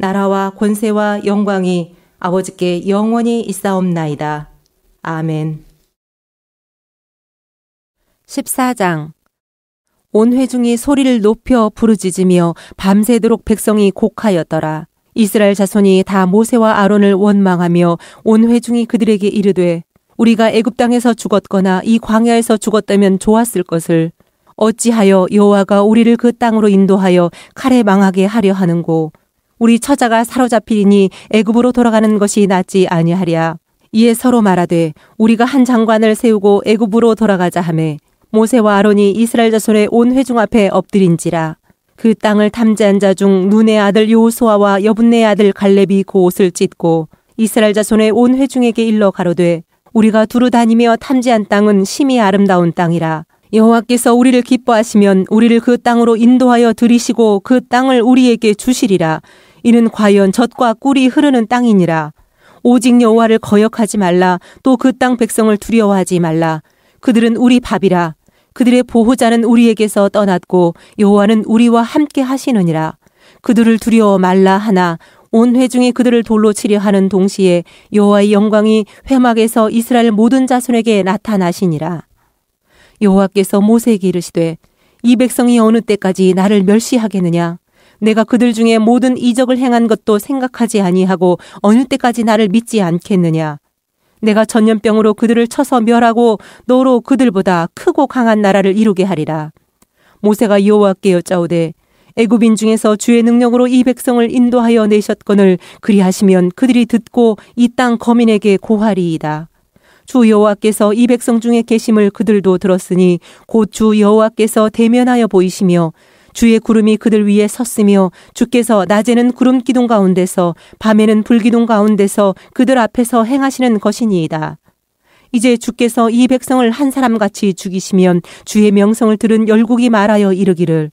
나라와 권세와 영광이 아버지께 영원히 있사옵나이다. 아멘. 14장 온 회중이 소리를 높여 부르짖으며 밤새도록 백성이 곡하였더라. 이스라엘 자손이 다 모세와 아론을 원망하며 온 회중이 그들에게 이르되 우리가 애굽 땅에서 죽었거나 이 광야에서 죽었다면 좋았을 것을 어찌하여 여호와가 우리를 그 땅으로 인도하여 칼에 망하게 하려 하는고 우리 처자가 사로잡히리니 애굽으로 돌아가는 것이 낫지 아니하랴. 이에 서로 말하되 우리가 한 장관을 세우고 애굽으로 돌아가자 하매 모세와 아론이 이스라엘 자손의 온 회중 앞에 엎드린지라 그 땅을 탐지한 자 중 눈의 아들 요호수아와 여분네의 아들 갈렙이 그 옷을 찢고 이스라엘 자손의 온 회중에게 일러 가로되 우리가 두루 다니며 탐지한 땅은 심히 아름다운 땅이라 여호와께서 우리를 기뻐하시면 우리를 그 땅으로 인도하여 들이시고 그 땅을 우리에게 주시리라 이는 과연 젖과 꿀이 흐르는 땅이니라. 오직 여호와를 거역하지 말라. 또 그 땅 백성을 두려워하지 말라. 그들은 우리 밥이라. 그들의 보호자는 우리에게서 떠났고 여호와는 우리와 함께 하시느니라. 그들을 두려워 말라 하나 온 회중이 그들을 돌로 치려 하는 동시에 여호와의 영광이 회막에서 이스라엘 모든 자손에게 나타나시니라. 여호와께서 모세에게 이르시되 이 백성이 어느 때까지 나를 멸시하겠느냐 내가 그들 중에 모든 이적을 행한 것도 생각하지 아니하고 어느 때까지 나를 믿지 않겠느냐. 내가 전염병으로 그들을 쳐서 멸하고 너로 그들보다 크고 강한 나라를 이루게 하리라. 모세가 여호와께 여짜오되 애굽인 중에서 주의 능력으로 이 백성을 인도하여 내셨건을 그리하시면 그들이 듣고 이 땅 거민에게 고하리이다. 주 여호와께서 이 백성 중에 계심을 그들도 들었으니 곧 주 여호와께서 대면하여 보이시며 주의 구름이 그들 위에 섰으며 주께서 낮에는 구름 기둥 가운데서 밤에는 불 기둥 가운데서 그들 앞에서 행하시는 것이니이다. 이제 주께서 이 백성을 한 사람 같이 죽이시면 주의 명성을 들은 열국이 말하여 이르기를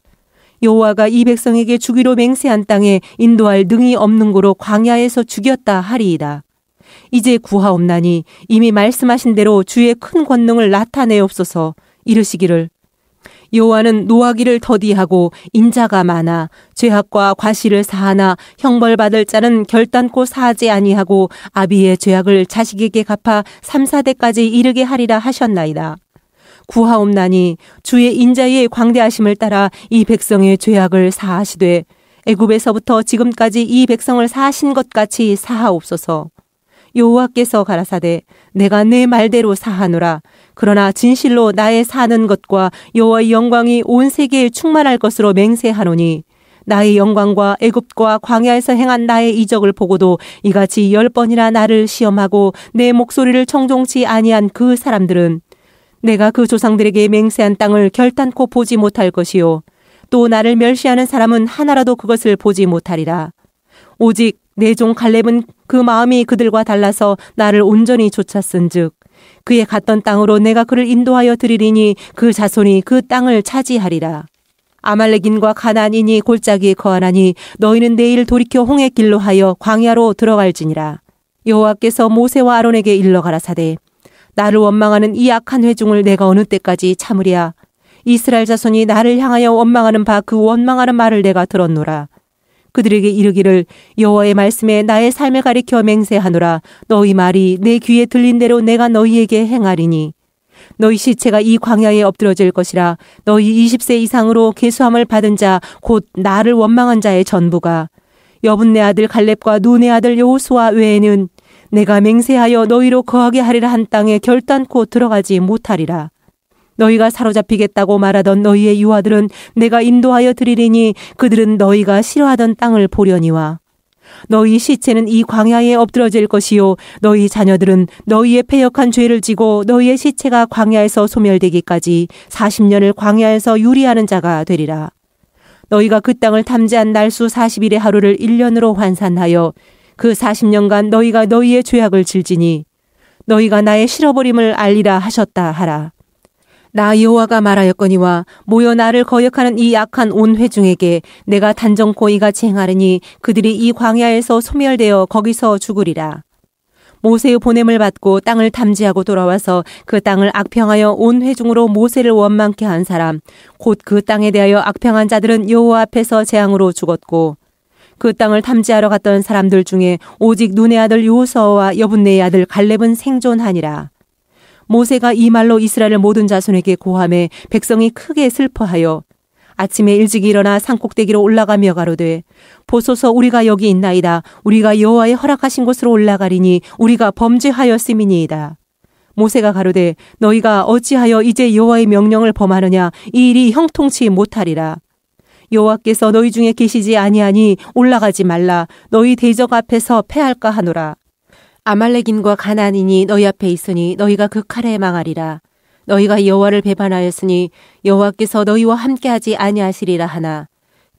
여호와가 이 백성에게 주기로 맹세한 땅에 인도할 능이 없는 고로 광야에서 죽였다 하리이다. 이제 구하옵나니 이미 말씀하신 대로 주의 큰 권능을 나타내옵소서 이르시기를 요와는 노하기를 더디하고 인자가 많아 죄악과 과실을 사하나 형벌받을 자는 결단코 사하지 아니하고 아비의 죄악을 자식에게 갚아 삼사대까지 이르게 하리라 하셨나이다. 구하옵나니 주의 인자의 광대하심을 따라 이 백성의 죄악을 사하시되 애굽에서부터 지금까지 이 백성을 사하신 것 같이 사하옵소서. 여호와께서 가라사대 내가 내 말대로 사하노라 그러나 진실로 나의 사는 것과 여호와의 영광이 온 세계에 충만할 것으로 맹세하노니 나의 영광과 애굽과 광야에서 행한 나의 이적을 보고도 이같이 열 번이나 나를 시험하고 내 목소리를 청종치 아니한 그 사람들은 내가 그 조상들에게 맹세한 땅을 결단코 보지 못할 것이요 또 나를 멸시하는 사람은 하나라도 그것을 보지 못하리라 오직 내 종 갈렙은 그 마음이 그들과 달라서 나를 온전히 쫓았은즉 그의 갔던 땅으로 내가 그를 인도하여 드리리니 그 자손이 그 땅을 차지하리라. 아말렉인과 가난안인이 골짜기에 거하나니 너희는 내일 돌이켜 홍해 길로 하여 광야로 들어갈지니라. 여호와께서 모세와 아론에게 일러 가라사대 나를 원망하는 이 악한 회중을 내가 어느 때까지 참으랴 이스라엘 자손이 나를 향하여 원망하는 바 그 원망하는 말을 내가 들었노라 그들에게 이르기를 여호와의 말씀에 나의 삶을 가리켜 맹세하노라 너희 말이 내 귀에 들린 대로 내가 너희에게 행하리니 너희 시체가 이 광야에 엎드러질 것이라 너희 20세 이상으로 계수함을 받은 자 곧 나를 원망한 자의 전부가 여분네 아들 갈렙과 눈의 아들 여호수아 외에는 내가 맹세하여 너희로 거하게 하리라 한 땅에 결단코 들어가지 못하리라 너희가 사로잡히겠다고 말하던 너희의 유아들은 내가 인도하여 드리리니 그들은 너희가 싫어하던 땅을 보려니와 너희 시체는 이 광야에 엎드러질 것이요 너희 자녀들은 너희의 패역한 죄를 지고 너희의 시체가 광야에서 소멸되기까지 40년을 광야에서 유리하는 자가 되리라 너희가 그 땅을 탐지한 날수 40일의 하루를 1년으로 환산하여 그 40년간 너희가 너희의 죄악을 질지니 너희가 나의 실어버림을 알리라 하셨다 하라 나 여호와가 말하였거니와 모여 나를 거역하는 이 약한 온 회중에게 내가 단정코 이같이 행하리니 그들이 이 광야에서 소멸되어 거기서 죽으리라. 모세의 보냄을 받고 땅을 탐지하고 돌아와서 그 땅을 악평하여 온 회중으로 모세를 원망케 한 사람 곧 그 땅에 대하여 악평한 자들은 여호와 앞에서 재앙으로 죽었고 그 땅을 탐지하러 갔던 사람들 중에 오직 눈의 아들 요호서와 여분네의 아들 갈렙은 생존하니라. 모세가 이 말로 이스라엘 모든 자손에게 고함해 백성이 크게 슬퍼하여 아침에 일찍 일어나 산꼭대기로 올라가며 가로되 보소서 우리가 여기 있나이다 우리가 여호와의 허락하신 곳으로 올라가리니 우리가 범죄하였음이니이다 모세가 가로되 너희가 어찌하여 이제 여호와의 명령을 범하느냐 이 일이 형통치 못하리라 여호와께서 너희 중에 계시지 아니하니 올라가지 말라 너희 대적 앞에서 패할까 하노라 아말렉인과 가난안인이 너희 앞에 있으니 너희가 그 칼에 망하리라. 너희가 여호와를 배반하였으니 여호와께서 너희와 함께하지 아니하시리라 하나.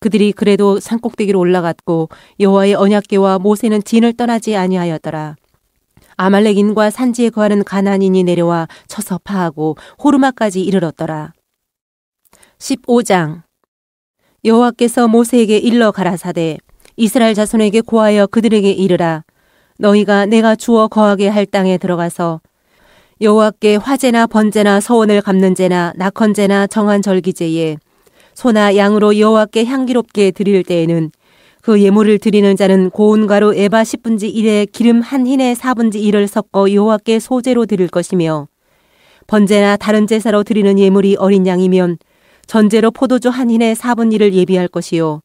그들이 그래도 산꼭대기로 올라갔고 여호와의 언약궤와 모세는 진을 떠나지 아니하였더라. 아말렉인과 산지에 거하는 가난안인이 내려와 쳐서 파하고 호르마까지 이르렀더라. 15장 여호와께서 모세에게 일러 가라사대 이스라엘 자손에게 고하여 그들에게 이르라 너희가 내가 주어 거하게 할 땅에 들어가서 여호와께 화제나 번제나 서원을 갚는 제나 낙헌제나 정한 절기제에 소나 양으로 여호와께 향기롭게 드릴 때에는 그 예물을 드리는 자는 고운 가루 에바 10분지 1에 기름 한 흰에 4분지 1을 섞어 여호와께 소제로 드릴 것이며 번제나 다른 제사로 드리는 예물이 어린 양이면 전제로 포도주 한 흰에 4분 1을 예비할 것이요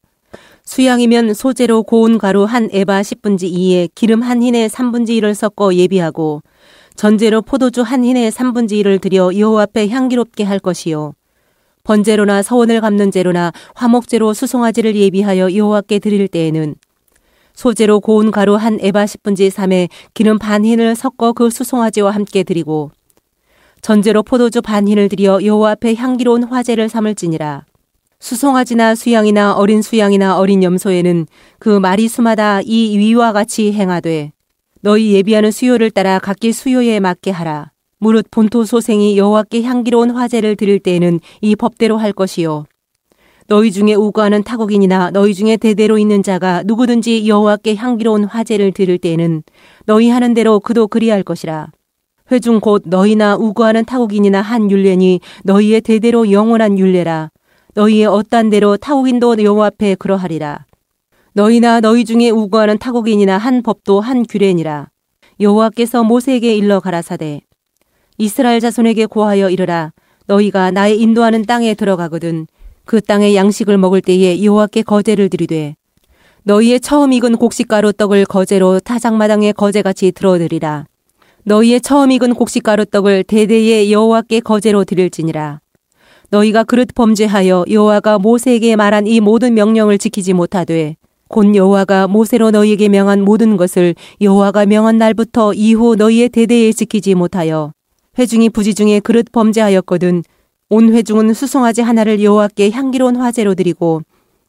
수양이면 소재로 고운 가루 한 에바 10분지 2에 기름 한 흰에 3분지 1을 섞어 예비하고 전제로 포도주 한 흰에 3분지 1을 들여 여호와 앞에 향기롭게 할 것이요 번제로나 서원을 갚는 제로나 화목제로 수송아지를 예비하여 여호와께 드릴 때에는 소재로 고운 가루 한 에바 10분지 3에 기름 반 흰을 섞어 그 수송아지와 함께 드리고 전제로 포도주 반 흰을 들여 여호와 앞에 향기로운 화제를 삼을지니라 수송아지나 수양이나 어린 수양이나 어린 염소에는 그 말이 수마다 이 위와 같이 행하되 너희 예비하는 수요를 따라 각기 수요에 맞게 하라. 무릇 본토 소생이 여호와께 향기로운 화제를 드릴 때에는 이 법대로 할 것이요. 너희 중에 우거하는 타국인이나 너희 중에 대대로 있는 자가 누구든지 여호와께 향기로운 화제를 드릴 때에는 너희 하는 대로 그도 그리할 것이라. 회중 곧 너희나 우거하는 타국인이나 한 율례니 너희의 대대로 영원한 율례라. 너희의 어떤 대로 타국인도 여호와 앞에 그러하리라. 너희나 너희 중에 우고하는 타국인이나 한 법도 한 규례니라. 여호와께서 모세에게 일러 가라사대 이스라엘 자손에게 고하여 이르라 너희가 나의 인도하는 땅에 들어가거든 그 땅의 양식을 먹을 때에 여호와께 거제를 드리되 너희의 처음 익은 곡식가루 떡을 거제로 타작마당에 거제같이 들어드리라 너희의 처음 익은 곡식가루 떡을 대대의 여호와께 거제로 드릴지니라 너희가 그릇 범죄하여 여호와가 모세에게 말한 이 모든 명령을 지키지 못하되 곧 여호와가 모세로 너희에게 명한 모든 것을 여호와가 명한 날부터 이후 너희의 대대에 지키지 못하여 회중이 부지중에 그릇 범죄하였거든 온 회중은 수송아지 하나를 여호와께 향기로운 화제로 드리고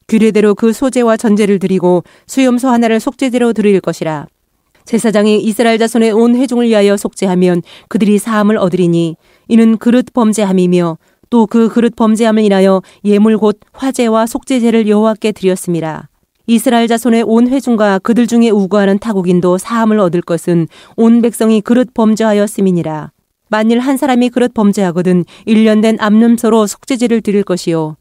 규례대로 그 소재와 전제를 드리고 수염소 하나를 속죄대로 드릴 것이라 제사장이 이스라엘 자손의 온 회중을 위하여 속죄하면 그들이 사함을 얻으리니 이는 그릇 범죄함이며 또그 그릇 범죄함을 인하여 예물 곧 화제와 속죄제를 여호와께 드렸습니다. 이스라엘 자손의 온 회중과 그들 중에 우거하는 타국인도 사함을 얻을 것은 온 백성이 그릇 범죄하였음이니라. 만일 한 사람이 그릇 범죄하거든 1년 된 암름서로 속죄제를 드릴 것이요.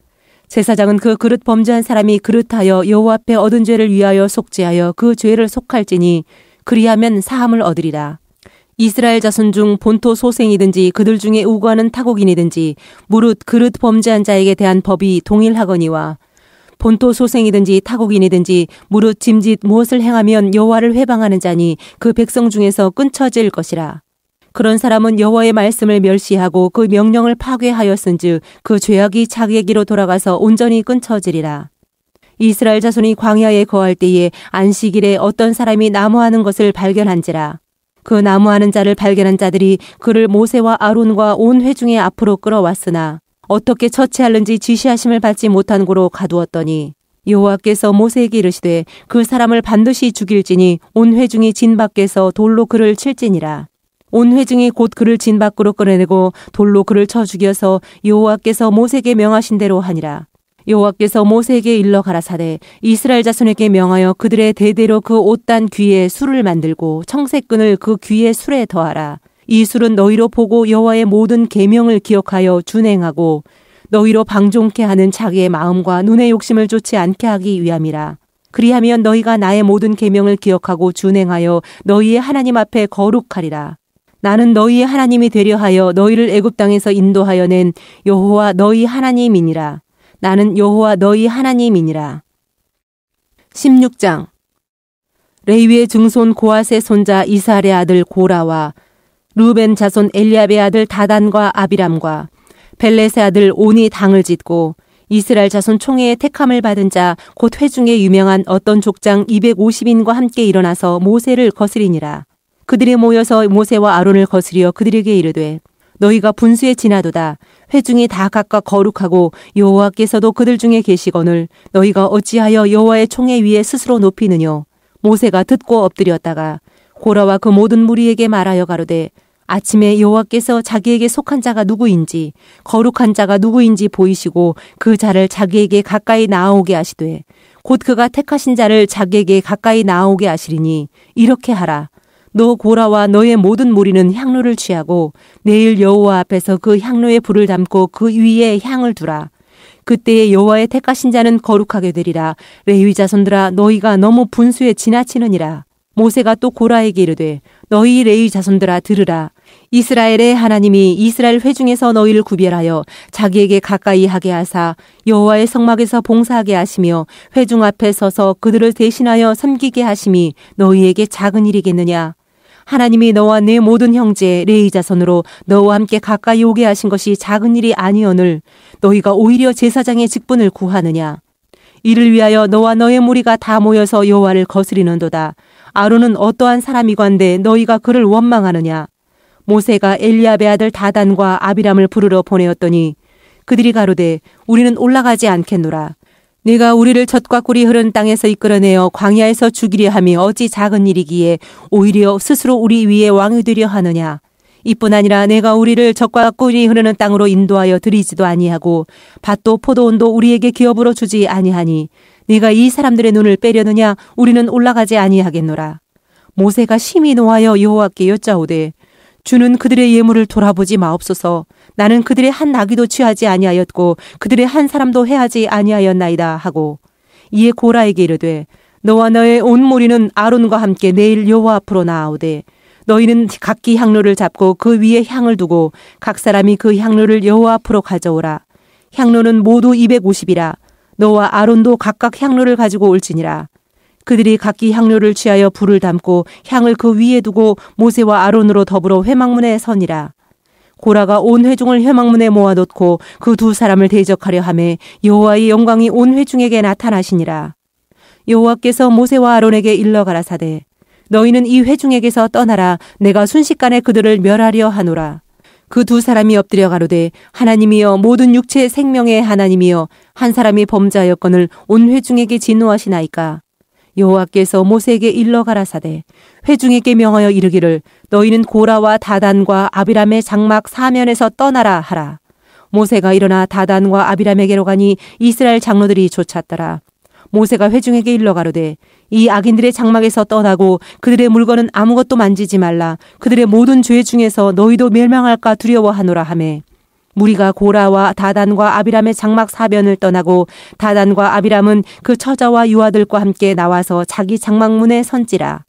제사장은 그 그릇 범죄한 사람이 그릇하여 여호와 앞에 얻은 죄를 위하여 속죄하여 그 죄를 속할지니 그리하면 사함을 얻으리라. 이스라엘 자손 중 본토 소생이든지 그들 중에 우거하는 타국인이든지 무릇 그릇 범죄한 자에게 대한 법이 동일하거니와 본토 소생이든지 타국인이든지 무릇 짐짓 무엇을 행하면 여호와를 회방하는 자니 그 백성 중에서 끊쳐질 것이라. 그런 사람은 여호와의 말씀을 멸시하고 그 명령을 파괴하였은즉 그 죄악이 자기에게로 돌아가서 온전히 끊쳐지리라. 이스라엘 자손이 광야에 거할 때에 안식일에 어떤 사람이 나무하는 것을 발견한지라 그 나무하는 자를 발견한 자들이 그를 모세와 아론과 온회중에 앞으로 끌어왔으나 어떻게 처치할는지 지시하심을 받지 못한 고로 가두었더니 여호와께서 모세에게 이르시되 그 사람을 반드시 죽일지니 온 회중이 진 밖에서 돌로 그를 칠지니라 온 회중이 곧 그를 진 밖으로 끌어내고 돌로 그를 쳐 죽여서 여호와께서 모세에게 명하신 대로 하니라 여호와께서 모세에게 일러 가라사대 이스라엘 자손에게 명하여 그들의 대대로 그 옷단 귀에 술을 만들고 청색끈을 그 귀에 술에 더하라 이 술은 너희로 보고 여호와의 모든 계명을 기억하여 준행하고 너희로 방종케 하는 자기의 마음과 눈의 욕심을 좋지 않게 하기 위함이라 그리하면 너희가 나의 모든 계명을 기억하고 준행하여 너희의 하나님 앞에 거룩하리라 나는 너희의 하나님이 되려 하여 너희를 애굽 땅에서 인도하여 낸 여호와 너희 하나님이니라 나는 여호와 너희 하나님이니라. 16장 레위의 증손 고아의 손자 이살의 아들 고라와 루벤 자손 엘리압의 아들 다단과 아비람과 벨렛의 아들 온이 당을 짓고 이스라엘 자손 총회의 택함을 받은 자 곧 회중에 유명한 어떤 족장 250인과 함께 일어나서 모세를 거스리니라. 그들이 모여서 모세와 아론을 거스려 그들에게 이르되 너희가 분수에 지나도다. 회중이 다 각각 거룩하고 여호와께서도 그들 중에 계시거늘 너희가 어찌하여 여호와의 총에 위에 스스로 높이느뇨. 모세가 듣고 엎드렸다가 고라와 그 모든 무리에게 말하여 가로되 아침에 여호와께서 자기에게 속한 자가 누구인지 거룩한 자가 누구인지 보이시고 그 자를 자기에게 가까이 나아오게 하시되 곧 그가 택하신 자를 자기에게 가까이 나아오게 하시리니 이렇게 하라 너 고라와 너의 모든 무리는 향로를 취하고 내일 여호와 앞에서 그 향로에 불을 담고 그 위에 향을 두라. 그때에 여호와의 택하신 자는 거룩하게 되리라. 레위 자손들아 너희가 너무 분수에 지나치느니라. 모세가 또 고라에게 이르되 너희 레위 자손들아 들으라. 이스라엘의 하나님이 이스라엘 회중에서 너희를 구별하여 자기에게 가까이 하게 하사 여호와의 성막에서 봉사하게 하시며 회중 앞에 서서 그들을 대신하여 섬기게 하심이 너희에게 작은 일이겠느냐 하나님이 너와 네 모든 형제 레이자손으로 너와 함께 가까이 오게 하신 것이 작은 일이 아니오늘 너희가 오히려 제사장의 직분을 구하느냐 이를 위하여 너와 너의 무리가 다 모여서 여호와를 거스리는도다 아론은 어떠한 사람이건데 너희가 그를 원망하느냐 모세가 엘리압의 아들 다단과 아비람을 부르러 보내었더니 그들이 가로되 우리는 올라가지 않겠노라 네가 우리를 젖과 꿀이 흐른 땅에서 이끌어내어 광야에서 죽이려 함이 어찌 작은 일이기에 오히려 스스로 우리 위에 왕이 되려 하느냐. 이뿐 아니라 내가 우리를 젖과 꿀이 흐르는 땅으로 인도하여 들이지도 아니하고 밭도 포도원도 우리에게 기업으로 주지 아니하니 네가 이 사람들의 눈을 빼려느냐 우리는 올라가지 아니하겠노라. 모세가 심히 노하여 여호와께 여짜오되 주는 그들의 예물을 돌아보지 마옵소서 나는 그들의 한 나귀도 취하지 아니하였고 그들의 한 사람도 해하지 아니하였나이다 하고 이에 고라에게 이르되 너와 너의 온 무리는 아론과 함께 내일 여호와 앞으로 나아오되 너희는 각기 향로를 잡고 그 위에 향을 두고 각 사람이 그 향로를 여호와 앞으로 가져오라 향로는 모두 250이라 너와 아론도 각각 향로를 가지고 올지니라 그들이 각기 향로를 취하여 불을 담고 향을 그 위에 두고 모세와 아론으로 더불어 회막문에 선이라 고라가 온 회중을 회망문에 모아놓고 그 두 사람을 대적하려 함에 여호와의 영광이 온 회중에게 나타나시니라. 여호와께서 모세와 아론에게 일러 가라사대 너희는 이 회중에게서 떠나라 내가 순식간에 그들을 멸하려 하노라. 그 두 사람이 엎드려 가로되 하나님이여 모든 육체 생명의 하나님이여 한 사람이 범죄하였건을온 회중에게 진노하시나이까. 여호와께서 모세에게 일러 가라사대 회중에게 명하여 이르기를 너희는 고라와 다단과 아비람의 장막 사면에서 떠나라 하라 모세가 일어나 다단과 아비람에게로 가니 이스라엘 장로들이 쫓았더라 모세가 회중에게 일러 가로되 이 악인들의 장막에서 떠나고 그들의 물건은 아무것도 만지지 말라 그들의 모든 죄 중에서 너희도 멸망할까 두려워하노라 하매 무리가 고라와 다단과 아비람의 장막 사변을 떠나고 다단과 아비람은 그 처자와 유아들과 함께 나와서 자기 장막문에 선지라.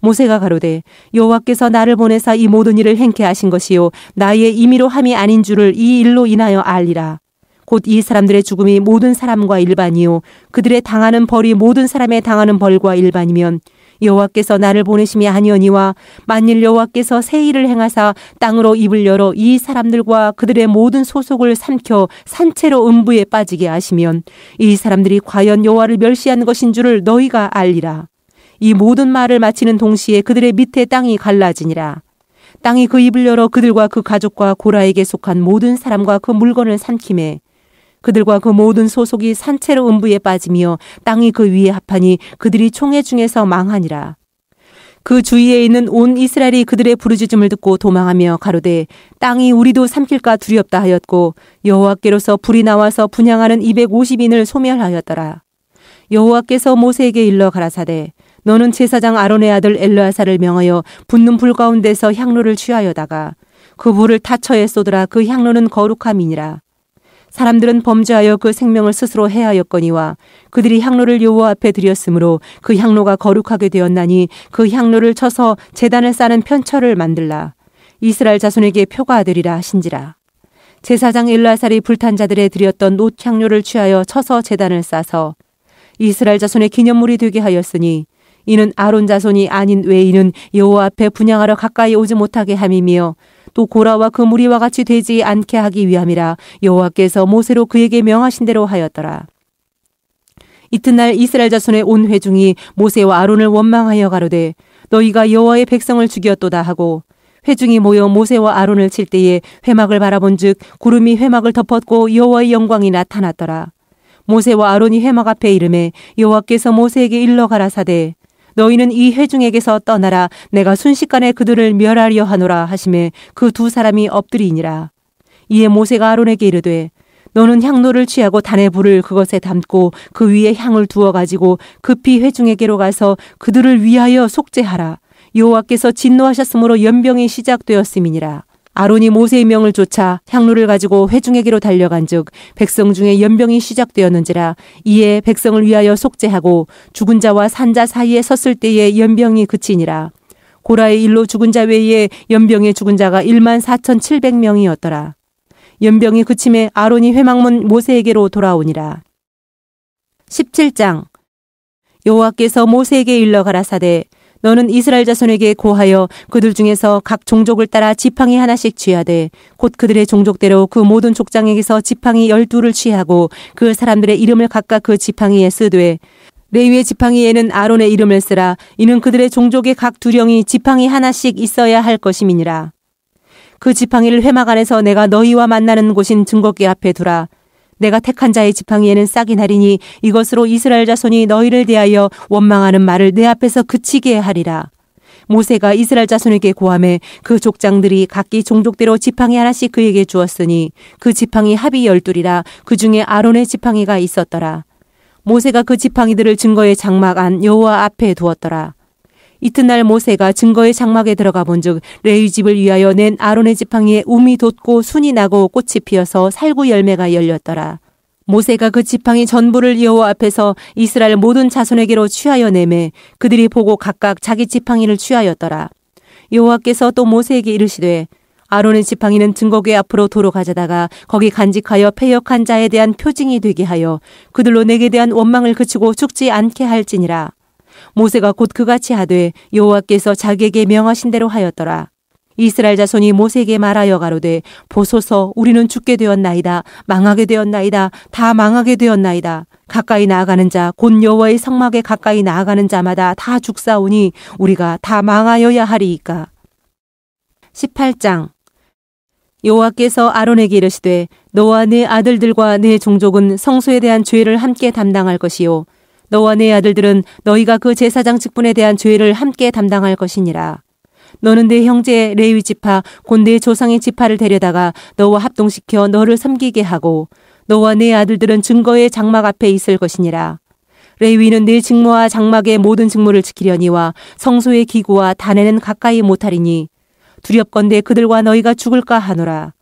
모세가 가로되 여호와께서 나를 보내사 이 모든 일을 행케 하신 것이요 나의 임의로 함이 아닌 줄을 이 일로 인하여 알리라. 곧 이 사람들의 죽음이 모든 사람과 일반이요 그들의 당하는 벌이 모든 사람의 당하는 벌과 일반이면 여호와께서 나를 보내심이 아니오니와 만일 여호와께서 새 일을 행하사 땅으로 입을 열어 이 사람들과 그들의 모든 소속을 삼켜 산채로 음부에 빠지게 하시면 이 사람들이 과연 여호와를 멸시하는 것인 줄을 너희가 알리라. 이 모든 말을 마치는 동시에 그들의 밑에 땅이 갈라지니라. 땅이 그 입을 열어 그들과 그 가족과 고라에게 속한 모든 사람과 그 물건을 삼킴에 그들과 그 모든 소속이 산채로 음부에 빠지며 땅이 그 위에 합하니 그들이 총회 중에서 망하니라. 그 주위에 있는 온 이스라엘이 그들의 부르짖음을 듣고 도망하며 가로되 땅이 우리도 삼킬까 두렵다 하였고 여호와께로서 불이 나와서 분양하는 250인을 소멸하였더라. 여호와께서 모세에게 일러 가라사대 너는 제사장 아론의 아들 엘르아사를 명하여 붓는불 가운데서 향로를 취하여다가 그 불을 타처에 쏟으라 그 향로는 거룩함이니라. 사람들은 범죄하여 그 생명을 스스로 해하였거니와 그들이 향로를 여호와 앞에 드렸으므로 그 향로가 거룩하게 되었나니 그 향로를 쳐서 재단을 쌓는 편처를 만들라 이스라엘 자손에게 표가 되리라 하신지라 제사장 일라살이 불탄 자들에 드렸던 옷 향료를 취하여 쳐서 재단을 싸서 이스라엘 자손의 기념물이 되게 하였으니 이는 아론 자손이 아닌 외인은 여호와 앞에 분양하러 가까이 오지 못하게 함이며 또 고라와 그 무리와 같이 되지 않게 하기 위함이라 여호와께서 모세로 그에게 명하신 대로 하였더라. 이튿날 이스라엘 자손의 온 회중이 모세와 아론을 원망하여 가로되 너희가 여호와의 백성을 죽였도다 하고 회중이 모여 모세와 아론을 칠 때에 회막을 바라본즉 구름이 회막을 덮었고 여호와의 영광이 나타났더라. 모세와 아론이 회막 앞에 이름에 여호와께서 모세에게 일러 가라사대 너희는 이 회중에게서 떠나라 내가 순식간에 그들을 멸하려 하노라 하심에 그 두 사람이 엎드리니라 이에 모세가 아론에게 이르되 너는 향로를 취하고 단의 불을 그것에 담고 그 위에 향을 두어 가지고 급히 회중에게로 가서 그들을 위하여 속죄하라 여호와께서 진노하셨으므로 연병이 시작되었음이니라 아론이 모세의 명을 쫓아 향로를 가지고 회중에게로 달려간즉 백성 중에 연병이 시작되었는지라 이에 백성을 위하여 속죄하고 죽은 자와 산자 사이에 섰을 때에 연병이 그치니라 고라의 일로 죽은 자 외에 연병의 죽은 자가 1만 4천7백명이었더라 연병이 그침에 아론이 회망문 모세에게로 돌아오니라 17장 여호와께서 모세에게 일러 가라사대 너는 이스라엘 자손에게 고하여 그들 중에서 각 종족을 따라 지팡이 하나씩 취하되 곧 그들의 종족대로 그 모든 족장에게서 지팡이 열두를 취하고 그 사람들의 이름을 각각 그 지팡이에 쓰되 레위의 지팡이에는 아론의 이름을 쓰라 이는 그들의 종족의 각 두령이 지팡이 하나씩 있어야 할 것임이니라 그 지팡이를 회막 안에서 내가 너희와 만나는 곳인 증거기 앞에 두라 내가 택한 자의 지팡이에는 싹이 나리니 이것으로 이스라엘 자손이 너희를 대하여 원망하는 말을 내 앞에서 그치게 하리라. 모세가 이스라엘 자손에게 고함해 그 족장들이 각기 종족대로 지팡이 하나씩 그에게 주었으니 그 지팡이 합이 열둘이라 그 중에 아론의 지팡이가 있었더라. 모세가 그 지팡이들을 증거의 장막 안 여호와 앞에 두었더라. 이튿날 모세가 증거의 장막에 들어가 본즉 레위 집을 위하여 낸 아론의 지팡이에 움이 돋고 순이 나고 꽃이 피어서 살구 열매가 열렸더라. 모세가 그 지팡이 전부를 여호와 앞에서 이스라엘 모든 자손에게로 취하여 내매 그들이 보고 각각 자기 지팡이를 취하였더라. 여호와께서 또 모세에게 이르시되 아론의 지팡이는 증거궤 앞으로 도로 가져다가 거기 간직하여 폐역한 자에 대한 표징이 되게 하여 그들로 내게 대한 원망을 그치고 죽지 않게 할지니라. 모세가 곧 그같이 하되 여호와께서 자기에게 명하신 대로 하였더라. 이스라엘 자손이 모세에게 말하여 가로되 보소서 우리는 죽게 되었나이다 망하게 되었나이다 다 망하게 되었나이다 가까이 나아가는 자 곧 여호와의 성막에 가까이 나아가는 자마다 다 죽사오니 우리가 다 망하여야 하리이까 18장 여호와께서 아론에게 이르시되 너와 네 아들들과 네 종족은 성소에 대한 죄를 함께 담당할 것이요 너와 네 아들들은 너희가 그 제사장 직분에 대한 죄를 함께 담당할 것이니라. 너는 내 형제 레위 지파 곤내 조상의 지파를 데려다가 너와 합동시켜 너를 섬기게 하고 너와 네 아들들은 증거의 장막 앞에 있을 것이니라. 레위는 내 직무와 장막의 모든 직무를 지키려니와 성소의 기구와 단에는 가까이 못하리니 두렵건대 그들과 너희가 죽을까 하노라.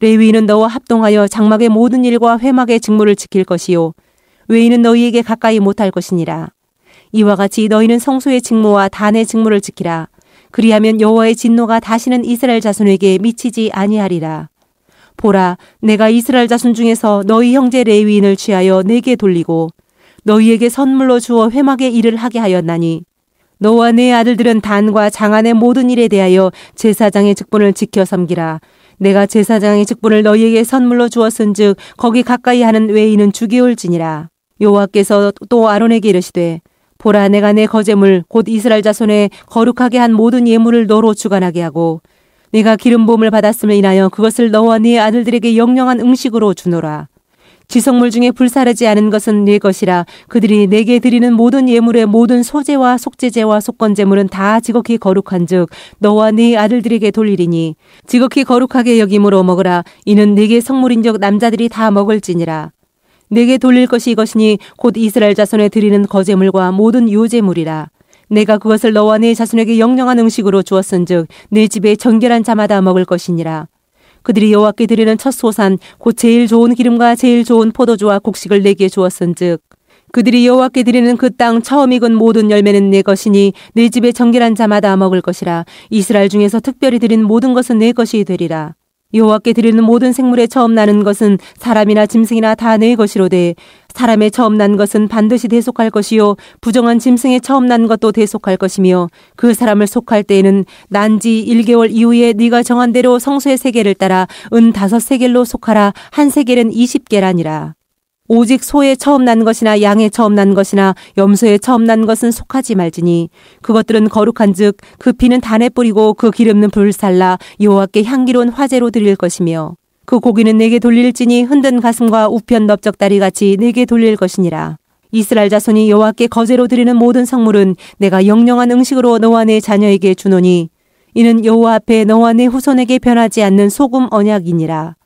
레위는 너와 합동하여 장막의 모든 일과 회막의 직무를 지킬 것이요 외인은 너희에게 가까이 못할 것이니라. 이와 같이 너희는 성소의 직무와 단의 직무를 지키라. 그리하면 여호와의 진노가 다시는 이스라엘 자손에게 미치지 아니하리라. 보라, 내가 이스라엘 자손 중에서 너희 형제 레위인을 취하여 내게 돌리고 너희에게 선물로 주어 회막의 일을 하게 하였나니 너와 네 아들들은 단과 장안의 모든 일에 대하여 제사장의 직분을 지켜 섬기라. 내가 제사장의 직분을 너희에게 선물로 주었은즉 거기 가까이 하는 외인은 죽이올지니라. 여호와께서 또 아론에게 이르시되 보라 내가 내 거제물 곧 이스라엘 자손의 거룩하게 한 모든 예물을 너로 주관하게 하고 네가 기름 부음을 받았음을 인하여 그것을 너와 네 아들들에게 영영한 음식으로 주노라 지성물 중에 불사르지 않은 것은 네 것이라 그들이 내게 드리는 모든 예물의 모든 소재와 속재재와 속건재물은 다 지극히 거룩한즉 너와 네 아들들에게 돌리리니 지극히 거룩하게 여김으로 먹으라 이는 네게 성물인 적 남자들이 다 먹을지니라 내게 돌릴 것이 이것이니 곧 이스라엘 자손에 드리는 거제물과 모든 요제물이라. 내가 그것을 너와 네 자손에게 영영한 음식으로 주었은즉 네 집에 정결한 자마다 먹을 것이니라. 그들이 여호와께 드리는 첫 소산 곧 제일 좋은 기름과 제일 좋은 포도주와 곡식을 내게 주었은즉 그들이 여호와께 드리는 그 땅 처음 익은 모든 열매는 내 것이니 네 집에 정결한 자마다 먹을 것이라 이스라엘 중에서 특별히 드린 모든 것은 내 것이 되리라. 여호와께 드리는 모든 생물의 처음 나는 것은 사람이나 짐승이나 다 내 것이로되 사람의 처음 난 것은 반드시 대속할 것이요 부정한 짐승의 처음 난 것도 대속할 것이며 그 사람을 속할 때에는 난지 1개월 이후에 네가 정한 대로 성수의 세계를 따라 은 다섯 세겔로 속하라 한 세겔은 2 0 개라니라 오직 소에 처음 난 것이나 양에 처음 난 것이나 염소에 처음 난 것은 속하지 말지니 그것들은 거룩한즉 그 피는 단에 뿌리고 그기름는 불살라 여호와께 향기로운 화제로 드릴 것이며 그 고기는 내게 돌릴지니 흔든 가슴과 우편 넓적다리 같이 내게 돌릴 것이니라 이스라엘 자손이 여호와께 거제로 드리는 모든 성물은 내가 영영한 음식으로 너와 내 자녀에게 주노니 이는 여호와 앞에 너와 내 후손에게 변하지 않는 소금 언약이니라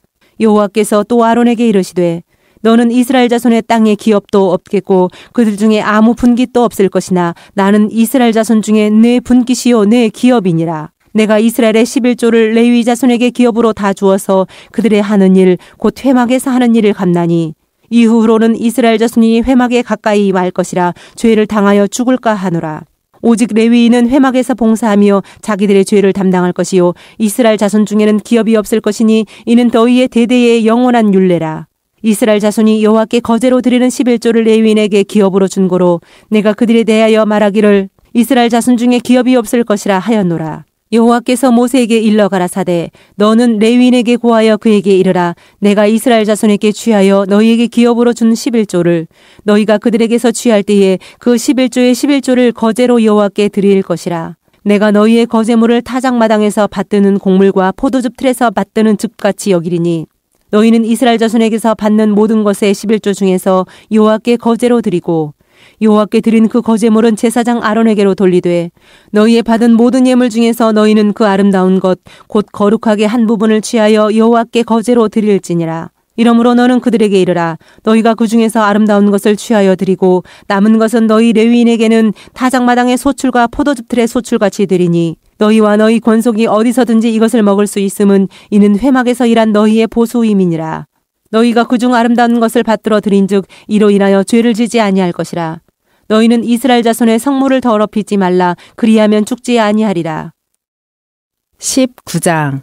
여호와께서 또 아론에게 이르시되 너는 이스라엘 자손의 땅에 기업도 없겠고 그들 중에 아무 분깃도 없을 것이나 나는 이스라엘 자손 중에 내 네 분깃이요 내 네 기업이니라. 내가 이스라엘의 11조를 레위 자손에게 기업으로 다 주어서 그들의 하는 일 곧 회막에서 하는 일을 갚나니 이후로는 이스라엘 자손이 회막에 가까이 말 것이라 죄를 당하여 죽을까 하노라. 오직 레위인은 회막에서 봉사하며 자기들의 죄를 담당할 것이요 이스라엘 자손 중에는 기업이 없을 것이니 이는 더위의 대대의 영원한 율례라. 이스라엘 자손이 여호와께 거제로 드리는 11조를 레위인에게 기업으로 준고로 내가 그들에 대하여 말하기를 이스라엘 자손 중에 기업이 없을 것이라 하였노라. 여호와께서 모세에게 일러 가라사대 너는 레위인에게 고하여 그에게 이르라 내가 이스라엘 자손에게 취하여 너희에게 기업으로 준 11조를 너희가 그들에게서 취할 때에 그 11조의 11조를 거제로 여호와께 드릴 것이라. 내가 너희의 거제물을 타작마당에서 받드는 곡물과 포도즙 틀에서 받드는 즙같이 여기리니 너희는 이스라엘 자손에게서 받는 모든 것의 11조 중에서 여호와께 거제로 드리고 여호와께 드린 그 거제물은 제사장 아론에게로 돌리되 너희의 받은 모든 예물 중에서 너희는 그 아름다운 것 곧 거룩하게 한 부분을 취하여 여호와께 거제로 드릴지니라 이러므로 너는 그들에게 이르라 너희가 그 중에서 아름다운 것을 취하여 드리고 남은 것은 너희 레위인에게는 타작마당의 소출과 포도즙틀의 소출같이 드리니 너희와 너희 권속이 어디서든지 이것을 먹을 수 있음은 이는 회막에서 일한 너희의 보수임이니라. 너희가 그중 아름다운 것을 받들어 드린즉 이로 인하여 죄를 지지 아니할 것이라. 너희는 이스라엘 자손의 성물을 더럽히지 말라. 그리하면 죽지 아니하리라. 19장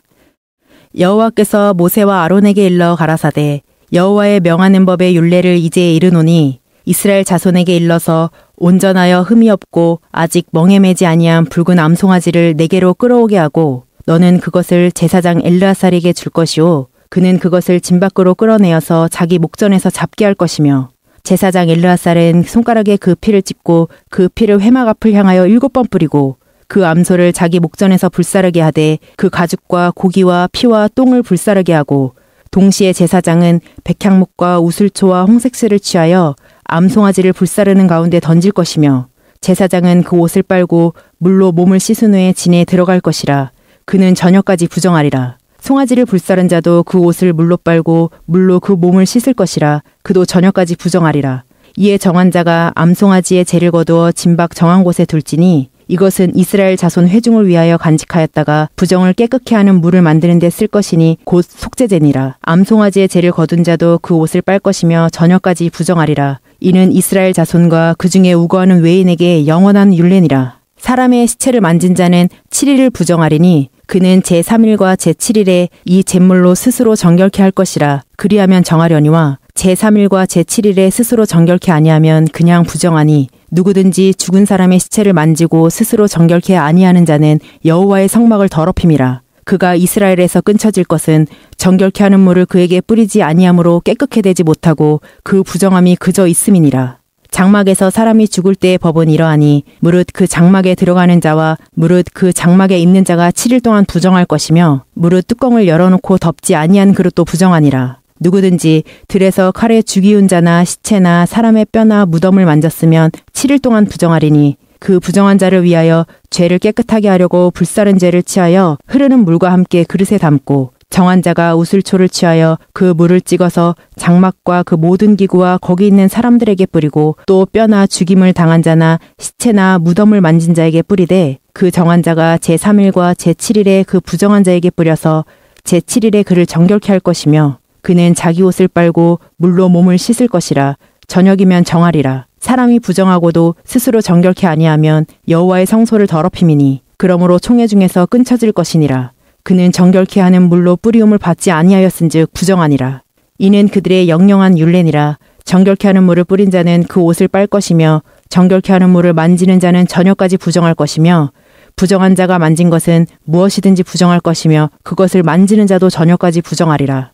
여호와께서 모세와 아론에게 일러 가라사대 여호와의 명하는 법의 윤례를 이제 이르노니 이스라엘 자손에게 일러서 온전하여 흠이 없고 아직 멍해 매지 아니한 붉은 암송아지를 내게로 끌어오게 하고 너는 그것을 제사장 엘르아살에게 줄것이오 그는 그것을 짐 밖으로 끌어내어서 자기 목전에서 잡게 할 것이며 제사장 엘르아살은 손가락에 그 피를 찝고 그 피를 회막 앞을 향하여 일곱 번 뿌리고 그 암소를 자기 목전에서 불사르게 하되 그 가죽과 고기와 피와 똥을 불사르게 하고 동시에 제사장은 백향목과 우슬초와 홍색실을 취하여 암송아지를 불사르는 가운데 던질 것이며 제사장은 그 옷을 빨고 물로 몸을 씻은 후에 진에 들어갈 것이라 그는 저녁까지 부정하리라 송아지를 불사른 자도 그 옷을 물로 빨고 물로 그 몸을 씻을 것이라 그도 저녁까지 부정하리라 이에 정한 자가 암송아지의 재를 거두어 진박 정한 곳에 둘지니 이것은 이스라엘 자손 회중을 위하여 간직하였다가 부정을 깨끗케 하는 물을 만드는 데 쓸 것이니 곧 속죄제니라. 암송아지의 죄를 거둔 자도 그 옷을 빨 것이며 저녁까지 부정하리라. 이는 이스라엘 자손과 그 중에 우거하는 외인에게 영원한 율례니라. 사람의 시체를 만진 자는 7일을 부정하리니 그는 제3일과 제7일에 이 잿물로 스스로 정결케 할 것이라 그리하면 정하려니와 제3일과 제7일에 스스로 정결케 아니하면 그냥 부정하니 누구든지 죽은 사람의 시체를 만지고 스스로 정결케 아니하는 자는 여호와의 성막을 더럽힘이라. 그가 이스라엘에서 끊쳐질 것은 정결케 하는 물을 그에게 뿌리지 아니함으로 깨끗해 되지 못하고 그 부정함이 그저 있음이니라. 장막에서 사람이 죽을 때의 법은 이러하니 무릇 그 장막에 들어가는 자와 무릇 그 장막에 있는 자가 7일 동안 부정할 것이며 무릇 뚜껑을 열어놓고 덮지 아니한 그릇도 부정하니라. 누구든지 들에서 칼에 죽이운 자나 시체나 사람의 뼈나 무덤을 만졌으면 7일 동안 부정하리니 그 부정한 자를 위하여 죄를 깨끗하게 하려고 불사른 죄를 취하여 흐르는 물과 함께 그릇에 담고 정한 자가 우슬초를 취하여 그 물을 찍어서 장막과 그 모든 기구와 거기 있는 사람들에게 뿌리고 또 뼈나 죽임을 당한 자나 시체나 무덤을 만진 자에게 뿌리되 그 정한 자가 제3일과 제7일에 그 부정한 자에게 뿌려서 제7일에 그를 정결케 할 것이며 그는 자기 옷을 빨고 물로 몸을 씻을 것이라 저녁이면 정하리라 사람이 부정하고도 스스로 정결케 아니하면 여호와의 성소를 더럽힘이니 그러므로 총회 중에서 끊쳐질 것이니라 그는 정결케 하는 물로 뿌리움을 받지 아니하였은즉 부정하니라 이는 그들의 영영한 율례니라 정결케 하는 물을 뿌린 자는 그 옷을 빨 것이며 정결케 하는 물을 만지는 자는 저녁까지 부정할 것이며 부정한 자가 만진 것은 무엇이든지 부정할 것이며 그것을 만지는 자도 저녁까지 부정하리라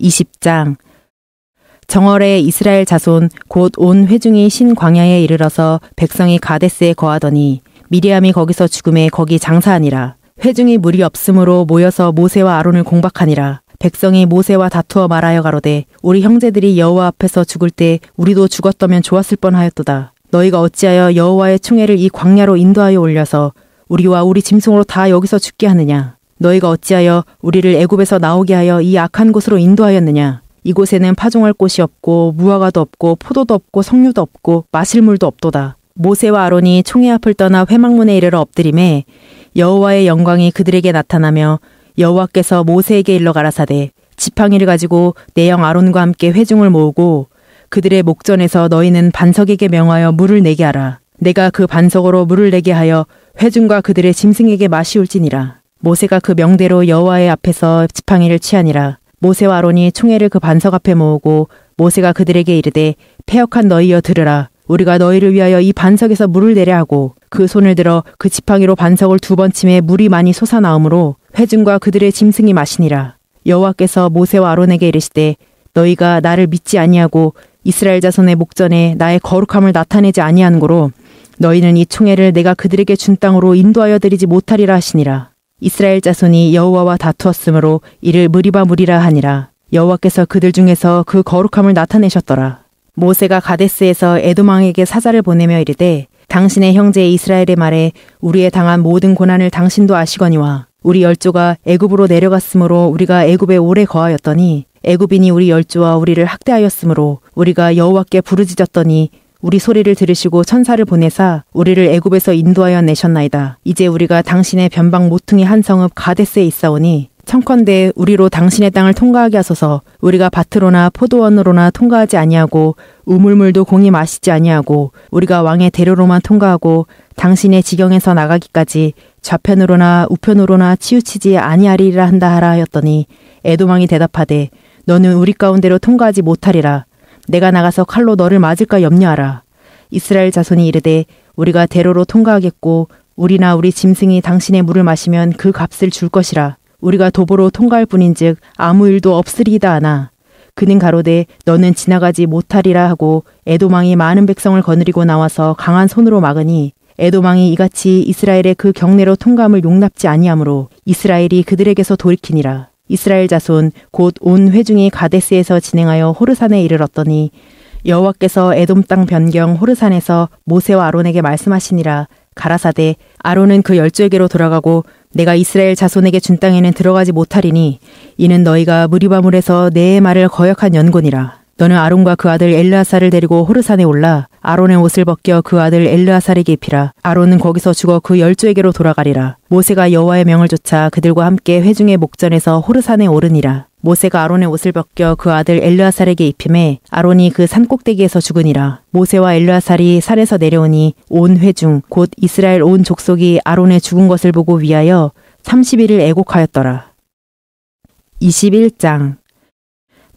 20장 정월에 이스라엘 자손 곧 온 회중이 신광야에 이르러서 백성이 가데스에 거하더니 미리암이 거기서 죽음에 거기 장사하니라 회중이 물이 없으므로 모여서 모세와 아론을 공박하니라 백성이 모세와 다투어 말하여 가로되 우리 형제들이 여호와 앞에서 죽을 때 우리도 죽었다면 좋았을 뻔하였도다 너희가 어찌하여 여호와의 총애를 이 광야로 인도하여 올려서 우리와 우리 짐승으로 다 여기서 죽게 하느냐 너희가 어찌하여 우리를 애굽에서 나오게 하여 이 악한 곳으로 인도하였느냐? 이곳에는 파종할 곳이 없고 무화과도 없고 포도도 없고 석류도 없고 마실 물도 없도다. 모세와 아론이 총의 앞을 떠나 회막문에 이르러 엎드림에 여호와의 영광이 그들에게 나타나며 여호와께서 모세에게 일러 가라사대 지팡이를 가지고 내영 아론과 함께 회중을 모으고 그들의 목전에서 너희는 반석에게 명하여 물을 내게 하라. 내가 그 반석으로 물을 내게 하여 회중과 그들의 짐승에게 마시울지니라. 모세가 그 명대로 여호와의 앞에서 지팡이를 취하니라. 모세와 아론이 총애를 그 반석 앞에 모으고 모세가 그들에게 이르되 폐역한 너희여 들으라. 우리가 너희를 위하여 이 반석에서 물을 내려 하고 그 손을 들어 그 지팡이로 반석을 두 번 침에 물이 많이 솟아나오므로 회중과 그들의 짐승이 마시니라. 여호와께서 모세와 아론에게 이르시되 너희가 나를 믿지 아니하고 이스라엘 자손의 목전에 나의 거룩함을 나타내지 아니한 고로 너희는 이 총애를 내가 그들에게 준 땅으로 인도하여 드리지 못하리라 하시니라. 이스라엘 자손이 여호와와 다투었으므로 이를 무리바 무리라 하니라. 여호와께서 그들 중에서 그 거룩함을 나타내셨더라. 모세가 가데스에서 에도망에게 사자를 보내며 이르되 당신의 형제 이스라엘의 말에 우리의 당한 모든 고난을 당신도 아시거니와 우리 열조가 애굽으로 내려갔으므로 우리가 애굽에 오래 거하였더니 애굽인이 우리 열조와 우리를 학대하였으므로 우리가 여호와께 부르짖었더니 우리 소리를 들으시고 천사를 보내사 우리를 애굽에서 인도하여 내셨나이다. 이제 우리가 당신의 변방 모퉁이 한 성읍 가데스에 있사오니 청컨대 우리로 당신의 땅을 통과하게 하소서 우리가 밭으로나 포도원으로나 통과하지 아니하고 우물물도 공이 마시지 아니하고 우리가 왕의 대로로만 통과하고 당신의 지경에서 나가기까지 좌편으로나 우편으로나 치우치지 아니하리라 한다 하라 하였더니 에도망이 대답하되 너는 우리 가운데로 통과하지 못하리라 내가 나가서 칼로 너를 맞을까 염려하라. 이스라엘 자손이 이르되 우리가 대로로 통과하겠고 우리나 우리 짐승이 당신의 물을 마시면 그 값을 줄 것이라. 우리가 도보로 통과할 뿐인즉 아무 일도 없으리이다 하나. 그는 가로되 너는 지나가지 못하리라 하고 애도망이 많은 백성을 거느리고 나와서 강한 손으로 막으니 애도망이 이같이 이스라엘의 그 경내로 통감을 용납지 아니하므로 이스라엘이 그들에게서 돌이키니라. 이스라엘 자손 곧 온 회중이 가데스에서 진행하여 호르산에 이르렀더니 여호와께서 에돔 땅 변경 호르산에서 모세와 아론에게 말씀하시니라 가라사대 아론은 그 열조에게로 돌아가고 내가 이스라엘 자손에게 준 땅에는 들어가지 못하리니 이는 너희가 무리바물에서 내 말을 거역한 연곤이라 너는 아론과 그 아들 엘르아살을 데리고 호르산에 올라 아론의 옷을 벗겨 그 아들 엘르아살에게 입히라. 아론은 거기서 죽어 그 열조에게로 돌아가리라. 모세가 여호와의 명을 좇아 그들과 함께 회중의 목전에서 호르산에 오르니라. 모세가 아론의 옷을 벗겨 그 아들 엘르아살에게 입힘에 아론이 그 산꼭대기에서 죽으니라. 모세와 엘르아살이 산에서 내려오니 온 회중 곧 이스라엘 온 족속이 아론의 죽은 것을 보고 위하여 30일을 애곡하였더라. 21장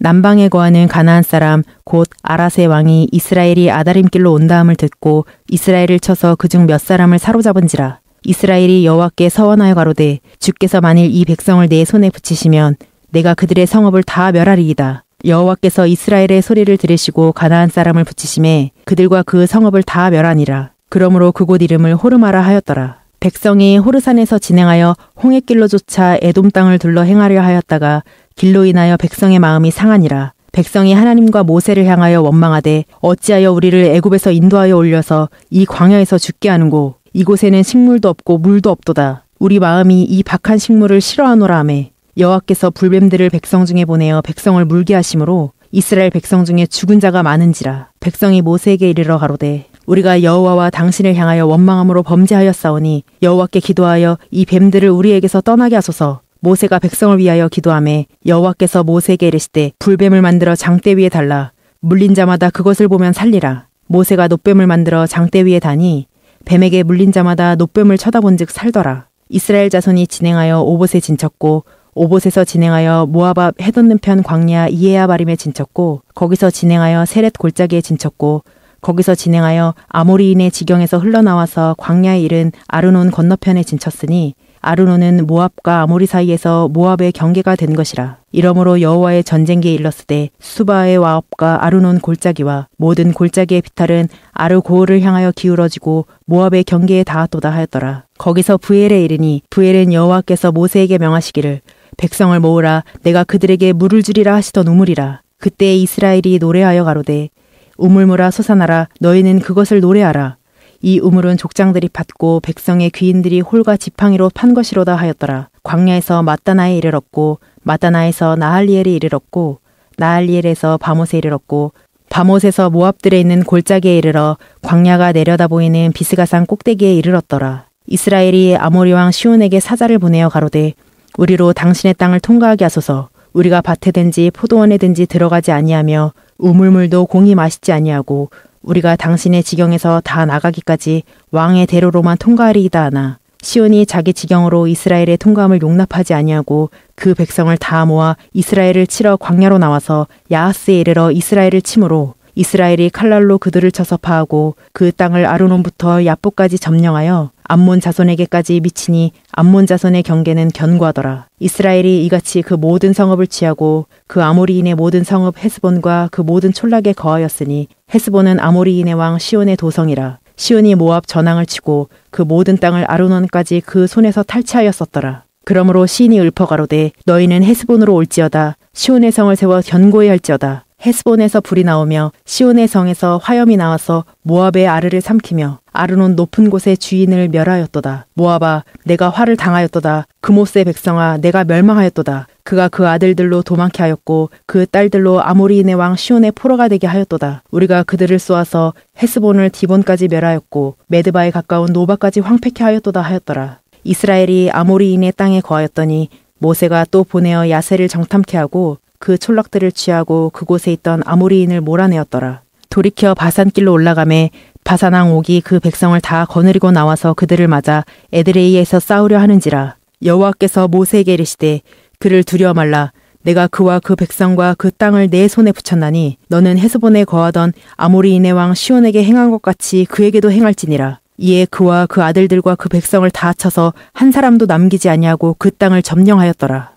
남방에 거하는 가나안 사람 곧 아라세 왕이 이스라엘이 아다림길로 온다함을 듣고 이스라엘을 쳐서 그 중 몇 사람을 사로잡은지라 이스라엘이 여호와께 서원하여 가로되 주께서 만일 이 백성을 내 손에 붙이시면 내가 그들의 성읍을다 멸하리이다 여호와께서 이스라엘의 소리를 들으시고 가나안 사람을 붙이심에 그들과 그성읍을다 멸하니라 그러므로 그곳 이름을 호르마라 하였더라 백성이 호르산에서 진행하여 홍해길로조차 애돔 땅을 둘러 행하려 하였다가 길로 인하여 백성의 마음이 상하니라. 백성이 하나님과 모세를 향하여 원망하되 어찌하여 우리를 애굽에서 인도하여 올려서 이 광야에서 죽게 하는고 이곳에는 식물도 없고 물도 없도다. 우리 마음이 이 박한 식물을 싫어하노라 하매 여호와께서 불뱀들을 백성 중에 보내어 백성을 물게 하심으로 이스라엘 백성 중에 죽은 자가 많은지라 백성이 모세에게 이르러 가로되 우리가 여호와와 당신을 향하여 원망함으로 범죄하였사오니 여호와께 기도하여 이 뱀들을 우리에게서 떠나게 하소서. 모세가 백성을 위하여 기도함에 여호와께서 모세에게 이르시되 불뱀을 만들어 장대 위에 달라 물린 자마다 그것을 보면 살리라. 모세가 노뱀을 만들어 장대 위에 다니 뱀에게 물린 자마다 노뱀을 쳐다본즉 살더라. 이스라엘 자손이 진행하여 오봇에 진쳤고 오봇에서 진행하여 모압앞 해돋는 편 광야 이에야바림에 진쳤고 거기서 진행하여 세렛 골짜기에 진쳤고 거기서 진행하여 아모리인의 지경에서 흘러나와서 광야에 이른 아르논 건너편에 진쳤으니 아르논은 모압과 아모리 사이에서 모압의 경계가 된 것이라. 이러므로 여호와의 전쟁기에 일렀으되 수바의 와업과 아르논 골짜기와 모든 골짜기의 비탈은 아르고르를 향하여 기울어지고 모압의 경계에 닿았도다 하였더라. 거기서 부엘에 이르니 부엘은 여호와께서 모세에게 명하시기를 백성을 모으라 내가 그들에게 물을 주리라 하시던 우물이라. 그때 이스라엘이 노래하여 가로되 우물물아 솟아나라 너희는 그것을 노래하라 이 우물은 족장들이 받고 백성의 귀인들이 홀과 지팡이로 판 것이로다 하였더라 광야에서 마따나에 이르렀고 마따나에서 나할리엘에 이르렀고 나할리엘에서 바못에 이르렀고 바못에서 모압들에 있는 골짜기에 이르러 광야가 내려다 보이는 비스가산 꼭대기에 이르렀더라 이스라엘이 아모리 왕 시온에게 사자를 보내어 가로되 우리로 당신의 땅을 통과하게 하소서 우리가 밭에든지 포도원에든지 들어가지 아니하며 우물물도 공이 마시지 아니하고 우리가 당신의 지경에서 다 나가기까지 왕의 대로로만 통과하리이다 하나 시온이 자기 지경으로 이스라엘의 통감을 용납하지 아니하고 그 백성을 다 모아 이스라엘을 치러 광야로 나와서 야하스에 이르러 이스라엘을 침으로 이스라엘이 칼날로 그들을 쳐서 파하고 그 땅을 아르논부터 야포까지 점령하여 암몬 자손에게까지 미치니 암몬 자손의 경계는 견고하더라. 이스라엘이 이같이 그 모든 성읍을 취하고 그 아모리인의 모든 성읍 헤스본과 그 모든 촌락에 거하였으니 헤스본은 아모리인의 왕 시온의 도성이라. 시온이 모압 전항을 치고 그 모든 땅을 아르논까지 그 손에서 탈취하였었더라. 그러므로 시인이 읊어가로되 너희는 헤스본으로 올지어다 시온의 성을 세워 견고히 할지어다 헤스본에서 불이 나오며 시온의 성에서 화염이 나와서 모압의 아르를 삼키며 아르논 높은 곳의 주인을 멸하였도다. 모압아 내가 화를 당하였도다. 그모스의 백성아 내가 멸망하였도다. 그가 그 아들들로 도망케 하였고 그 딸들로 아모리인의 왕 시온의 포로가 되게 하였도다. 우리가 그들을 쏘아서 헤스본을 디본까지 멸하였고 메드바에 가까운 노바까지 황폐케 하였도다 하였더라. 이스라엘이 아모리인의 땅에 거하였더니 모세가 또 보내어 야세를 정탐케 하고 그 촌락들을 취하고 그곳에 있던 아모리인을 몰아내었더라. 돌이켜 바산길로 올라가매 바산왕 옥이 그 백성을 다 거느리고 나와서 그들을 맞아 에드레이에서 싸우려 하는지라. 여호와께서 모세에게 이르시되 그를 두려워 말라. 내가 그와 그 백성과 그 땅을 내 손에 붙였나니 너는 헤스본에 거하던 아모리인의 왕 시온에게 행한 것 같이 그에게도 행할지니라. 이에 그와 그 아들들과 그 백성을 다 쳐서 한 사람도 남기지 아니하고 그 땅을 점령하였더라.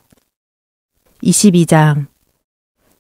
22장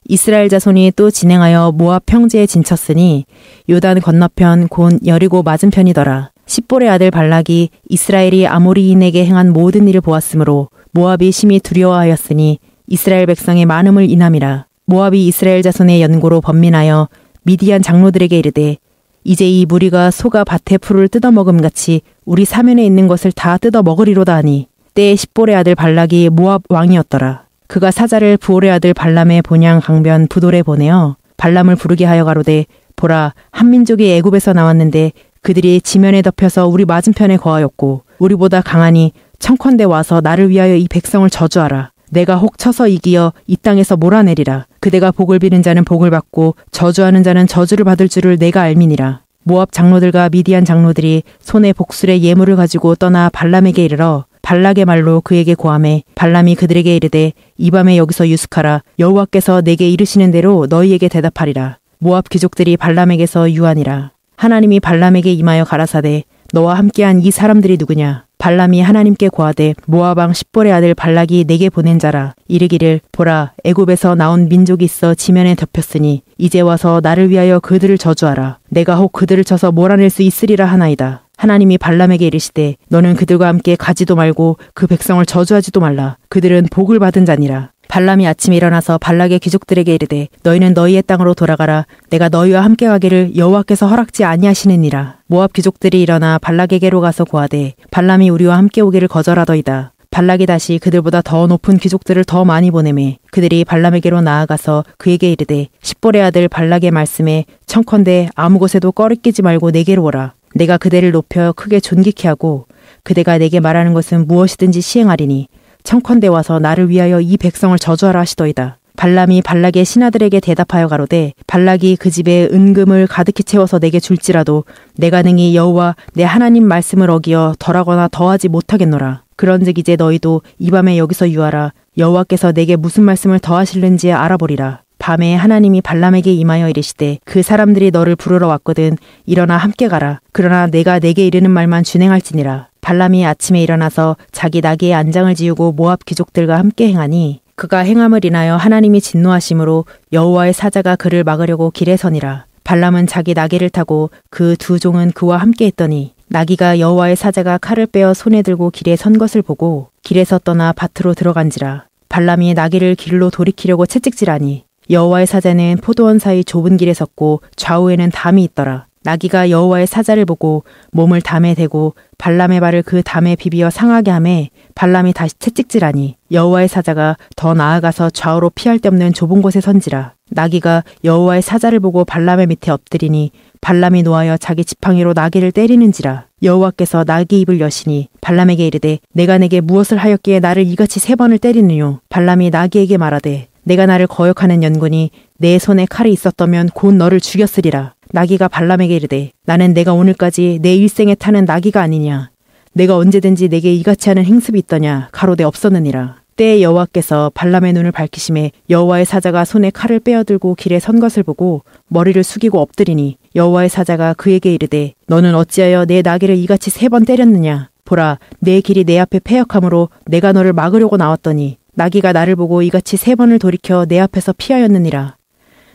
이스라엘 자손이 또 진행하여 모압 평지에 진쳤으니 요단 건너편 곧 여리고 맞은편이더라. 십볼의 아들 발락이 이스라엘이 아모리인에게 행한 모든 일을 보았으므로 모압이 심히 두려워하였으니 이스라엘 백성의 많음을 인함이라. 모압이 이스라엘 자손의 연고로 번민하여 미디안 장로들에게 이르되 이제 이 무리가 소가 밭에 풀을 뜯어먹음 같이 우리 사면에 있는 것을 다 뜯어먹으리로다 하니 때에 십볼의 아들 발락이 모압 왕이었더라. 그가 사자를 부올의 아들 발람의 본향 강변 부돌에 보내어 발람을 부르게 하여 가로되 보라 한 민족이 애굽에서 나왔는데 그들이 지면에 덮여서 우리 맞은편에 거하였고 우리보다 강하니 청컨대 와서 나를 위하여 이 백성을 저주하라 내가 혹 쳐서 이기어 이 땅에서 몰아내리라 그대가 복을 비는 자는 복을 받고 저주하는 자는 저주를 받을 줄을 내가 알미니라 모압 장로들과 미디안 장로들이 손에 복술의 예물을 가지고 떠나 발람에게 이르러 발락의 말로 그에게 고함해 발람이 그들에게 이르되 이 밤에 여기서 유숙하라 여호와께서 내게 이르시는 대로 너희에게 대답하리라 모압 귀족들이 발람에게서 유하니라 하나님이 발람에게 임하여 가라사대 너와 함께한 이 사람들이 누구냐 발람이 하나님께 고하되 모아방 십볼의 아들 발락이 내게 보낸 자라 이르기를 보라 애굽에서 나온 민족이 있어 지면에 덮였으니 이제 와서 나를 위하여 그들을 저주하라 내가 혹 그들을 쳐서 몰아낼 수 있으리라 하나이다 하나님이 발람에게 이르시되 너는 그들과 함께 가지도 말고 그 백성을 저주하지도 말라 그들은 복을 받은 자니라 발람이 아침에 일어나서 발락의 귀족들에게 이르되 너희는 너희의 땅으로 돌아가라 내가 너희와 함께 가기를 여호와께서 허락지 아니하시느니라 모압 귀족들이 일어나 발락에게로 가서 고하되 발람이 우리와 함께 오기를 거절하더이다 발락이 다시 그들보다 더 높은 귀족들을 더 많이 보내매 그들이 발람에게로 나아가서 그에게 이르되 십보레 아들 발락의 말씀에 청컨대 아무 곳에도 꺼리 끼지 말고 내게로 오라 내가 그대를 높여 크게 존귀케 하고 그대가 내게 말하는 것은 무엇이든지 시행하리니 청컨대 와서 나를 위하여 이 백성을 저주하라 하시더이다. 발람이 발락의 신하들에게 대답하여 가로되 발락이 그 집에 은금을 가득히 채워서 내게 줄지라도 내가 능히 여호와 내 하나님 말씀을 어기어 덜하거나 더하지 못하겠노라. 그런즉 이제 너희도 이 밤에 여기서 유하라 여호와께서 내게 무슨 말씀을 더하실는지 알아보리라. 밤에 하나님이 발람에게 임하여 이르시되 그 사람들이 너를 부르러 왔거든 일어나 함께 가라 그러나 내가 내게 이르는 말만 진행할지니라 발람이 아침에 일어나서 자기 나귀의 안장을 지우고 모압 귀족들과 함께 행하니 그가 행함을 인하여 하나님이 진노하심으로 여호와의 사자가 그를 막으려고 길에 서니라 발람은 자기 나귀를 타고 그 두 종은 그와 함께 했더니 나귀가 여호와의 사자가 칼을 빼어 손에 들고 길에 선 것을 보고 길에서 떠나 밭으로 들어간지라 발람이 나귀를 길로 돌이키려고 채찍질하니 여호와의 사자는 포도원 사이 좁은 길에 섰고 좌우에는 담이 있더라. 나귀가 여호와의 사자를 보고 몸을 담에 대고 발람의 발을 그 담에 비비어 상하게 하매 발람이 다시 채찍질하니 여호와의 사자가 더 나아가서 좌우로 피할 데 없는 좁은 곳에 선지라 나귀가 여호와의 사자를 보고 발람의 밑에 엎드리니 발람이 놓아여 자기 지팡이로 나귀를 때리는지라 여호와께서 나귀 입을 여시니 발람에게 이르되 내가 내게 무엇을 하였기에 나를 이같이 세 번을 때리느뇨 발람이 나귀에게 말하되 내가 나를 거역하는 연군이 내 손에 칼이 있었다면 곧 너를 죽였으리라. 나귀가 발람에게 이르되 나는 내가 오늘까지 내 일생에 타는 나귀가 아니냐. 내가 언제든지 내게 이같이 하는 행습이 있더냐. 가로되 없었느니라. 때에 여호와께서 발람의 눈을 밝히심에 여호와의 사자가 손에 칼을 빼어들고 길에 선 것을 보고 머리를 숙이고 엎드리니 여호와의 사자가 그에게 이르되 너는 어찌하여 내 나귀를 이같이 세 번 때렸느냐 보라 내 길이 내 앞에 패역함으로 내가 너를 막으려고 나왔더니 나귀가 나를 보고 이같이 세 번을 돌이켜 내 앞에서 피하였느니라.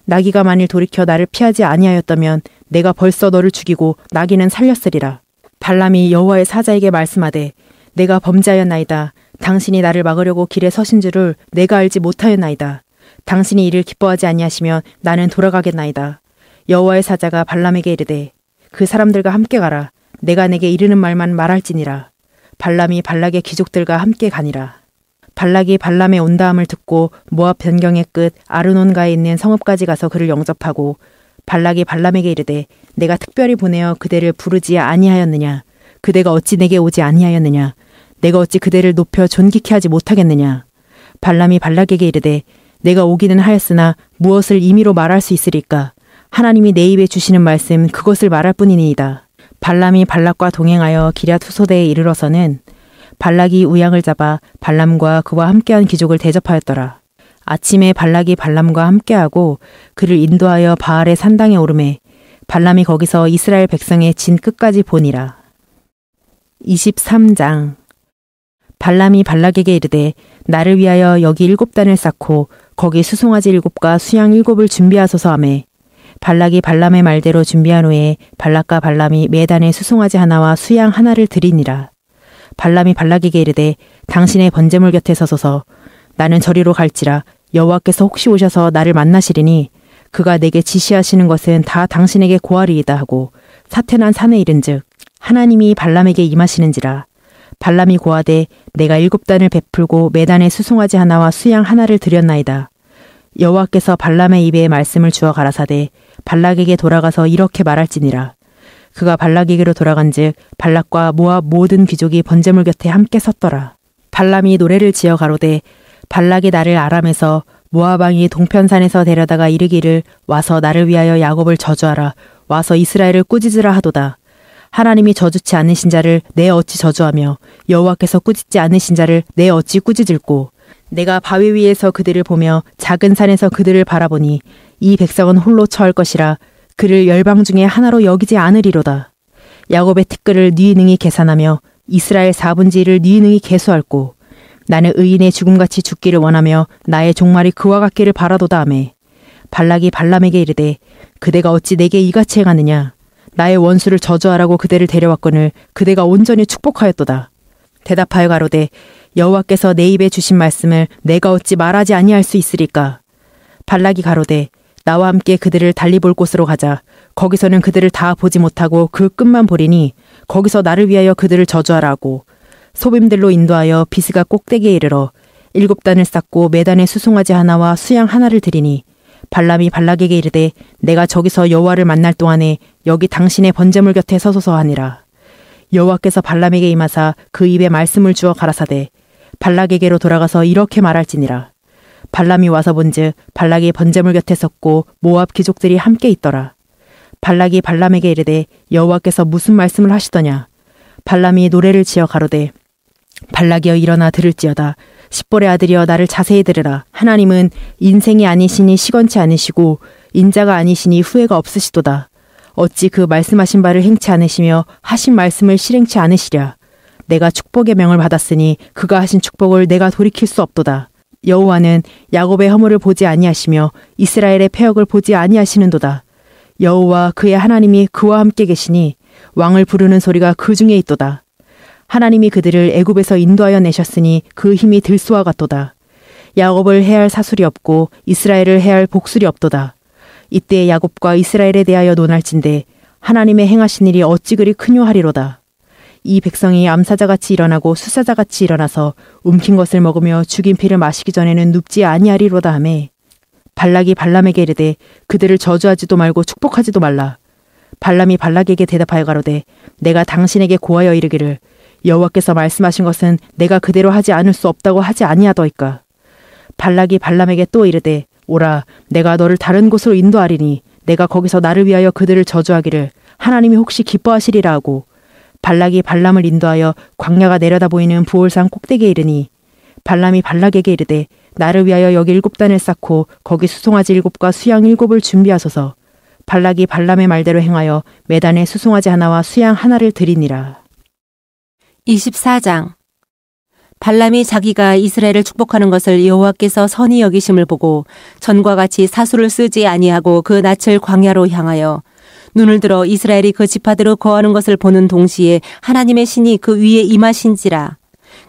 나귀가 만일 돌이켜 나를 피하지 아니하였다면 내가 벌써 너를 죽이고 나귀는 살렸으리라. 발람이 여호와의 사자에게 말씀하되 내가 범죄하였나이다. 당신이 나를 막으려고 길에 서신 줄을 내가 알지 못하였나이다. 당신이 이를 기뻐하지 아니하시면 나는 돌아가겠나이다. 여호와의 사자가 발람에게 이르되 그 사람들과 함께 가라. 내가 내게 이르는 말만 말할지니라. 발람이 발락의 귀족들과 함께 가니라. 발락이 발람의 온다함을 듣고 모압 변경의 끝 아르논가에 있는 성읍까지 가서 그를 영접하고 발락이 발람에게 이르되 내가 특별히 보내어 그대를 부르지 아니하였느냐 그대가 어찌 내게 오지 아니하였느냐 내가 어찌 그대를 높여 존귀케 하지 못하겠느냐 발람이 발락에게 이르되 내가 오기는 하였으나 무엇을 임의로 말할 수 있으리까 하나님이 내 입에 주시는 말씀 그것을 말할 뿐이니이다 발람이 발락과 동행하여 기랴 투소대에 이르러서는 발락이 우양을 잡아 발람과 그와 함께한 귀족을 대접하였더라. 아침에 발락이 발람과 함께하고 그를 인도하여 바알의 산당에 오르매 발람이 거기서 이스라엘 백성의 진 끝까지 보니라. 23장 발람이 발락에게 이르되 나를 위하여 여기 일곱 단을 쌓고 거기 수송아지 일곱과 수양 일곱을 준비하소서 하매 발락이 발람의 말대로 준비한 후에 발락과 발람이 매 단에 수송아지 하나와 수양 하나를 드리니라. 발람이 발락에게 이르되 당신의 번제물 곁에 서서서 나는 저리로 갈지라 여호와께서 혹시 오셔서 나를 만나시리니 그가 내게 지시하시는 것은 다 당신에게 고하리이다 하고 사태난 산에 이른즉 하나님이 발람에게 임하시는지라 발람이 고하되 내가 일곱 단을 베풀고 매단에 수송아지 하나와 수양 하나를 드렸나이다 여호와께서 발람의 입에 말씀을 주어 가라사대 발락에게 돌아가서 이렇게 말할지니라 그가 발락에게로 돌아간즉 발락과 모압 모든 귀족이 번제물 곁에 함께 섰더라. 발람이 노래를 지어 가로되 발락이 나를 아람에서 모아방이 동편산에서 데려다가 이르기를 와서 나를 위하여 야곱을 저주하라 와서 이스라엘을 꾸짖으라 하도다 하나님이 저주치 않으신 자를 내 어찌 저주하며 여호와께서 꾸짖지 않으신 자를 내 어찌 꾸짖을꼬 내가 바위 위에서 그들을 보며 작은 산에서 그들을 바라보니 이 백성은 홀로 처할 것이라 그를 열방 중에 하나로 여기지 않으리로다. 야곱의 티끌을 뉘 네 능히 계산하며 이스라엘 사분지를 뉘 네 능히 계수할고 나는 의인의 죽음같이 죽기를 원하며 나의 종말이 그와 같기를 바라도다 하며 발락이 발람에게 이르되 그대가 어찌 내게 이같이 행하느냐 나의 원수를 저주하라고 그대를 데려왔거늘 그대가 온전히 축복하였도다 대답하여 가로되 여호와께서 내 입에 주신 말씀을 내가 어찌 말하지 아니할 수 있으리까 발락이 가로되 나와 함께 그들을 달리 볼 곳으로 가자. 거기서는 그들을 다 보지 못하고 그 끝만 보리니 거기서 나를 위하여 그들을 저주하라고. 소빔들로 인도하여 비스가 꼭대기에 이르러 일곱 단을 쌓고 매단에 수송아지 하나와 수양 하나를 드리니 발람이 발락에게 이르되 내가 저기서 여호와를 만날 동안에 여기 당신의 번제물 곁에 서소서 하니라. 여호와께서 발람에게 임하사 그 입에 말씀을 주어 가라사대 발락에게로 돌아가서 이렇게 말할지니라. 발람이 와서 본즉 발락이 번제물 곁에 섰고 모압 귀족들이 함께 있더라. 발락이 발람에게 이르되 여호와께서 무슨 말씀을 하시더냐. 발람이 노래를 지어 가로되 발락이여 일어나 들을지어다. 십볼의 아들이여 나를 자세히 들으라. 하나님은 인생이 아니시니 시건치 않으시고 인자가 아니시니 후회가 없으시도다. 어찌 그 말씀하신 바를 행치 않으시며 하신 말씀을 실행치 않으시랴. 내가 축복의 명을 받았으니 그가 하신 축복을 내가 돌이킬 수 없도다. 여호와는 야곱의 허물을 보지 아니하시며 이스라엘의 폐역을 보지 아니하시는도다. 여호와 그의 하나님이 그와 함께 계시니 왕을 부르는 소리가 그 중에 있도다. 하나님이 그들을 애굽에서 인도하여 내셨으니 그 힘이 들수와 같도다. 야곱을 해할 사술이 없고 이스라엘을 해할 복술이 없도다. 이때 야곱과 이스라엘에 대하여 논할진대 하나님의 행하신 일이 어찌 그리 크뇨하리로다. 이 백성이 암사자같이 일어나고 수사자같이 일어나서 움킨 것을 먹으며 죽인 피를 마시기 전에는 눕지 아니하리로다 하매 발락이 발람에게 이르되 그들을 저주하지도 말고 축복하지도 말라 발람이 발락에게 대답하여 가로되 내가 당신에게 고하여 이르기를 여호와께서 말씀하신 것은 내가 그대로 하지 않을 수 없다고 하지 아니하더이까 발락이 발람에게 또 이르되 오라 내가 너를 다른 곳으로 인도하리니 내가 거기서 나를 위하여 그들을 저주하기를 하나님이 혹시 기뻐하시리라 하고 발락이 발람을 인도하여 광야가 내려다 보이는 부올산 꼭대기에 이르니 발람이 발락에게 이르되 나를 위하여 여기 일곱 단을 쌓고 거기 수송아지 일곱과 수양 일곱을 준비하소서 발락이 발람의 말대로 행하여 매단에 수송아지 하나와 수양 하나를 드리니라. 24장 발람이 자기가 이스라엘을 축복하는 것을 여호와께서 선히 여기심을 보고 전과 같이 사수를 쓰지 아니하고 그 낯을 광야로 향하여 눈을 들어 이스라엘이 그 지파대로 거하는 것을 보는 동시에 하나님의 신이 그 위에 임하신지라.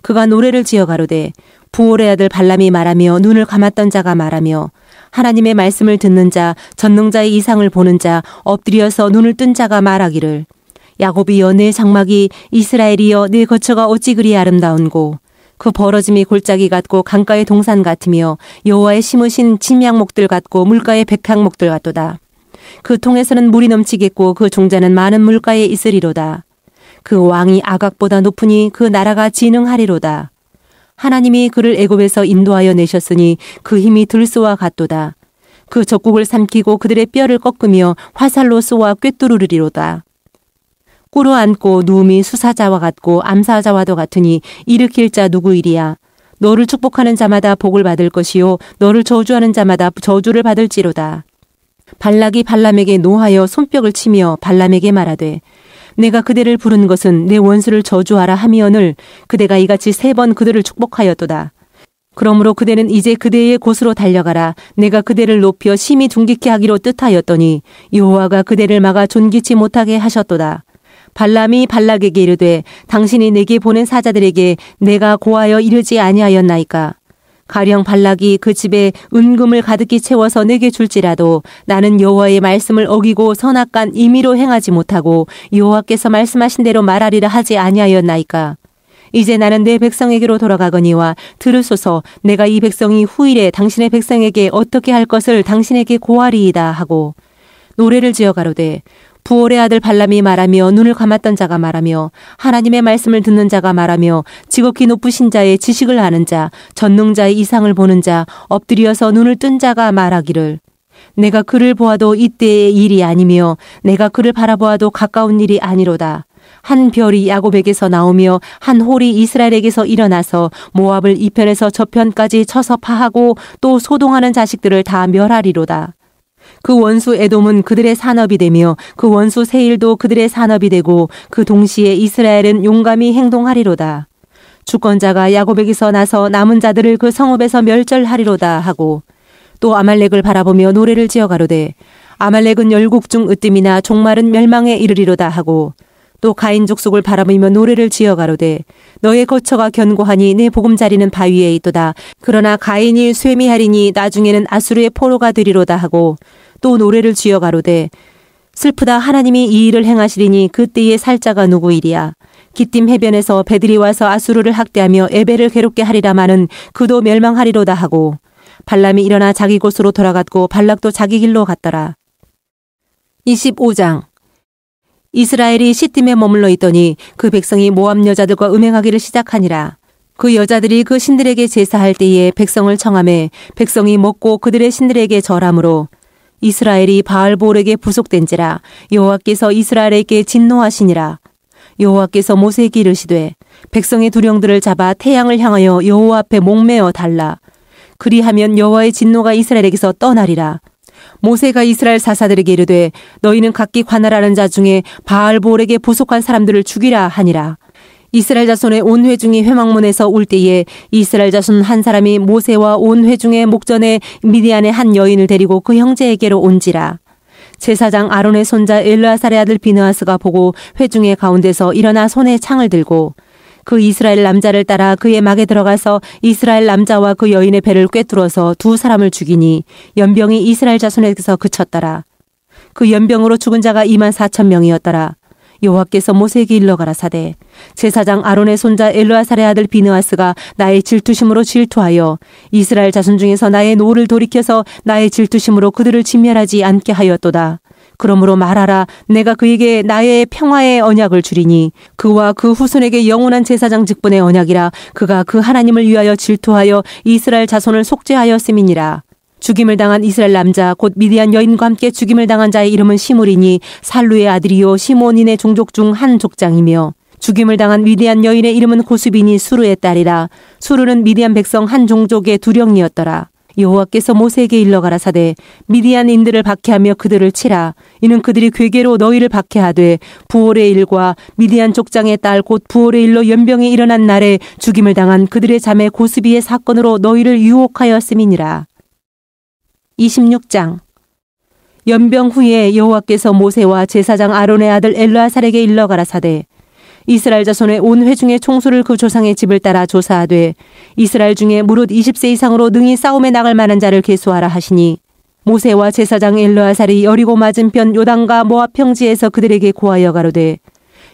그가 노래를 지어 가로되 부올의 아들 발람이 말하며 눈을 감았던 자가 말하며 하나님의 말씀을 듣는 자 전능자의 이상을 보는 자 엎드려서 눈을 뜬 자가 말하기를 야곱이여 내 장막이 이스라엘이여 내 거처가 어찌 그리 아름다운고 그 벌어짐이 골짜기 같고 강가의 동산 같으며 여호와의 심으신 침양목들 같고 물가의 백향목들 같도다. 그 통에서는 물이 넘치겠고 그 종자는 많은 물가에 있으리로다. 그 왕이 아각보다 높으니 그 나라가 진흥하리로다. 하나님이 그를 애굽에서 인도하여 내셨으니 그 힘이 들소와 같도다. 그 적국을 삼키고 그들의 뼈를 꺾으며 화살로 쏘아 꿰뚫으리로다. 꾸러 앉고 누움이 수사자와 같고 암사자와도 같으니 일으킬 자 누구이리야. 너를 축복하는 자마다 복을 받을 것이요 너를 저주하는 자마다 저주를 받을지로다. 발락이 발람에게 노하여 손뼉을 치며 발람에게 말하되 내가 그대를 부른 것은 내 원수를 저주하라 하미언을 그대가 이같이 세 번 그들을 축복하였도다. 그러므로 그대는 이제 그대의 곳으로 달려가라. 내가 그대를 높여 심히 둥기케 하기로 뜻하였더니 여호와가 그대를 막아 존귀치 못하게 하셨도다. 발람이 발락에게 이르되 당신이 내게 보낸 사자들에게 내가 고하여 이르지 아니하였나이까. 가령 발락이 그 집에 은금을 가득히 채워서 내게 줄지라도 나는 여호와의 말씀을 어기고 선악간 임의로 행하지 못하고 여호와께서 말씀하신 대로 말하리라 하지 아니하였나이까. 이제 나는 내 백성에게로 돌아가거니와 들으소서 내가 이 백성이 후일에 당신의 백성에게 어떻게 할 것을 당신에게 고하리이다 하고 노래를 지어 가로되 부올의 아들 발람이 말하며 눈을 감았던 자가 말하며 하나님의 말씀을 듣는 자가 말하며 지극히 높으신 자의 지식을 아는 자 전능자의 이상을 보는 자엎드려서 눈을 뜬 자가 말하기를 내가 그를 보아도 이때의 일이 아니며 내가 그를 바라보아도 가까운 일이 아니로다. 한 별이 야곱에게서 나오며 한 홀이 이스라엘에게서 일어나서 모압을 이편에서 저편까지 쳐서 파하고 또 소동하는 자식들을 다 멸하리로다. 그 원수 에돔은 그들의 산업이 되며 그 원수 세일도 그들의 산업이 되고 그 동시에 이스라엘은 용감히 행동하리로다. 주권자가 야곱에게서 나서 남은 자들을 그 성읍에서 멸절하리로다 하고 또 아말렉을 바라보며 노래를 지어 가로되 아말렉은 열국 중 으뜸이나 종말은 멸망에 이르리로다 하고 또 가인 족속을 바라보며 노래를 지어 가로되 너의 거처가 견고하니 내 보금자리는 바위에 있도다 그러나 가인이 쇠미하리니 나중에는 아수르의 포로가 되리로다 하고 또 노래를 지어 가로되 슬프다 하나님이 이 일을 행하시리니 그때의 살자가 누구이랴 기띔 해변에서 배들이 와서 아수르를 학대하며 에베를 괴롭게 하리라마는 그도 멸망하리로다 하고 발람이 일어나 자기 곳으로 돌아갔고 발락도 자기 길로 갔더라. 25장 이스라엘이 시딤에 머물러 있더니 그 백성이 모함 여자들과 음행하기를 시작하니라. 그 여자들이 그 신들에게 제사할 때에 백성을 청함해 백성이 먹고 그들의 신들에게 절함으로 이스라엘이 바알볼에게 부속된지라 여호와께서 이스라엘에게 진노하시니라 여호와께서 모세에게 이르시되 백성의 두령들을 잡아 태양을 향하여 여호와 앞에 목매어 달라 그리하면 여호와의 진노가 이스라엘에게서 떠나리라 모세가 이스라엘 사사들에게 이르되 너희는 각기 관할하는 자 중에 바알볼에게 부속한 사람들을 죽이라 하니라 이스라엘 자손의 온 회중이 회막문에서 울 때에 이스라엘 자손 한 사람이 모세와 온 회중의 목전에 미디안의 한 여인을 데리고 그 형제에게로 온지라. 제사장 아론의 손자 엘르아살의 아들 비느아스가 보고 회중의 가운데서 일어나 손에 창을 들고 그 이스라엘 남자를 따라 그의 막에 들어가서 이스라엘 남자와 그 여인의 배를 꿰뚫어서 두 사람을 죽이니 연병이 이스라엘 자손에게서 그쳤더라. 그 연병으로 죽은 자가 2만 4천 명이었더라. 여호와께서 모세에게 일러가라 사대 제사장 아론의 손자 엘루아살의 아들 비느아스가 나의 질투심으로 질투하여 이스라엘 자손 중에서 나의 노를 돌이켜서 나의 질투심으로 그들을 진멸하지 않게 하였도다. 그러므로 말하라 내가 그에게 나의 평화의 언약을 주리니 그와 그 후손에게 영원한 제사장 직분의 언약이라 그가 그 하나님을 위하여 질투하여 이스라엘 자손을 속죄하였음이니라. 죽임을 당한 이스라엘 남자 곧 미디안 여인과 함께 죽임을 당한 자의 이름은 시므리니 살루의 아들이요 시몬인의 종족 중 한 족장이며 죽임을 당한 미디안 여인의 이름은 고수빈이 수르의 딸이라 수르는 미디안 백성 한 종족의 두령이었더라 여호와께서 모세에게 일러 가라사대 미디안인들을 박해하며 그들을 치라 이는 그들이 괴계로 너희를 박해하되 부올의 일과 미디안 족장의 딸 곧 부올의 일로 연병이 일어난 날에 죽임을 당한 그들의 자매 고스비의 사건으로 너희를 유혹하였음이니라 26장 연병 후에 여호와께서 모세와 제사장 아론의 아들 엘르아살에게 일러 가라사대 이스라엘 자손의 온 회중의 총수를 그 조상의 집을 따라 조사하되 이스라엘 중에 무릇 20세 이상으로 능히 싸움에 나갈 만한 자를 계수하라 하시니 모세와 제사장 엘르아살이 여리고 맞은편 요단과 모압 평지에서 그들에게 고하여 가로되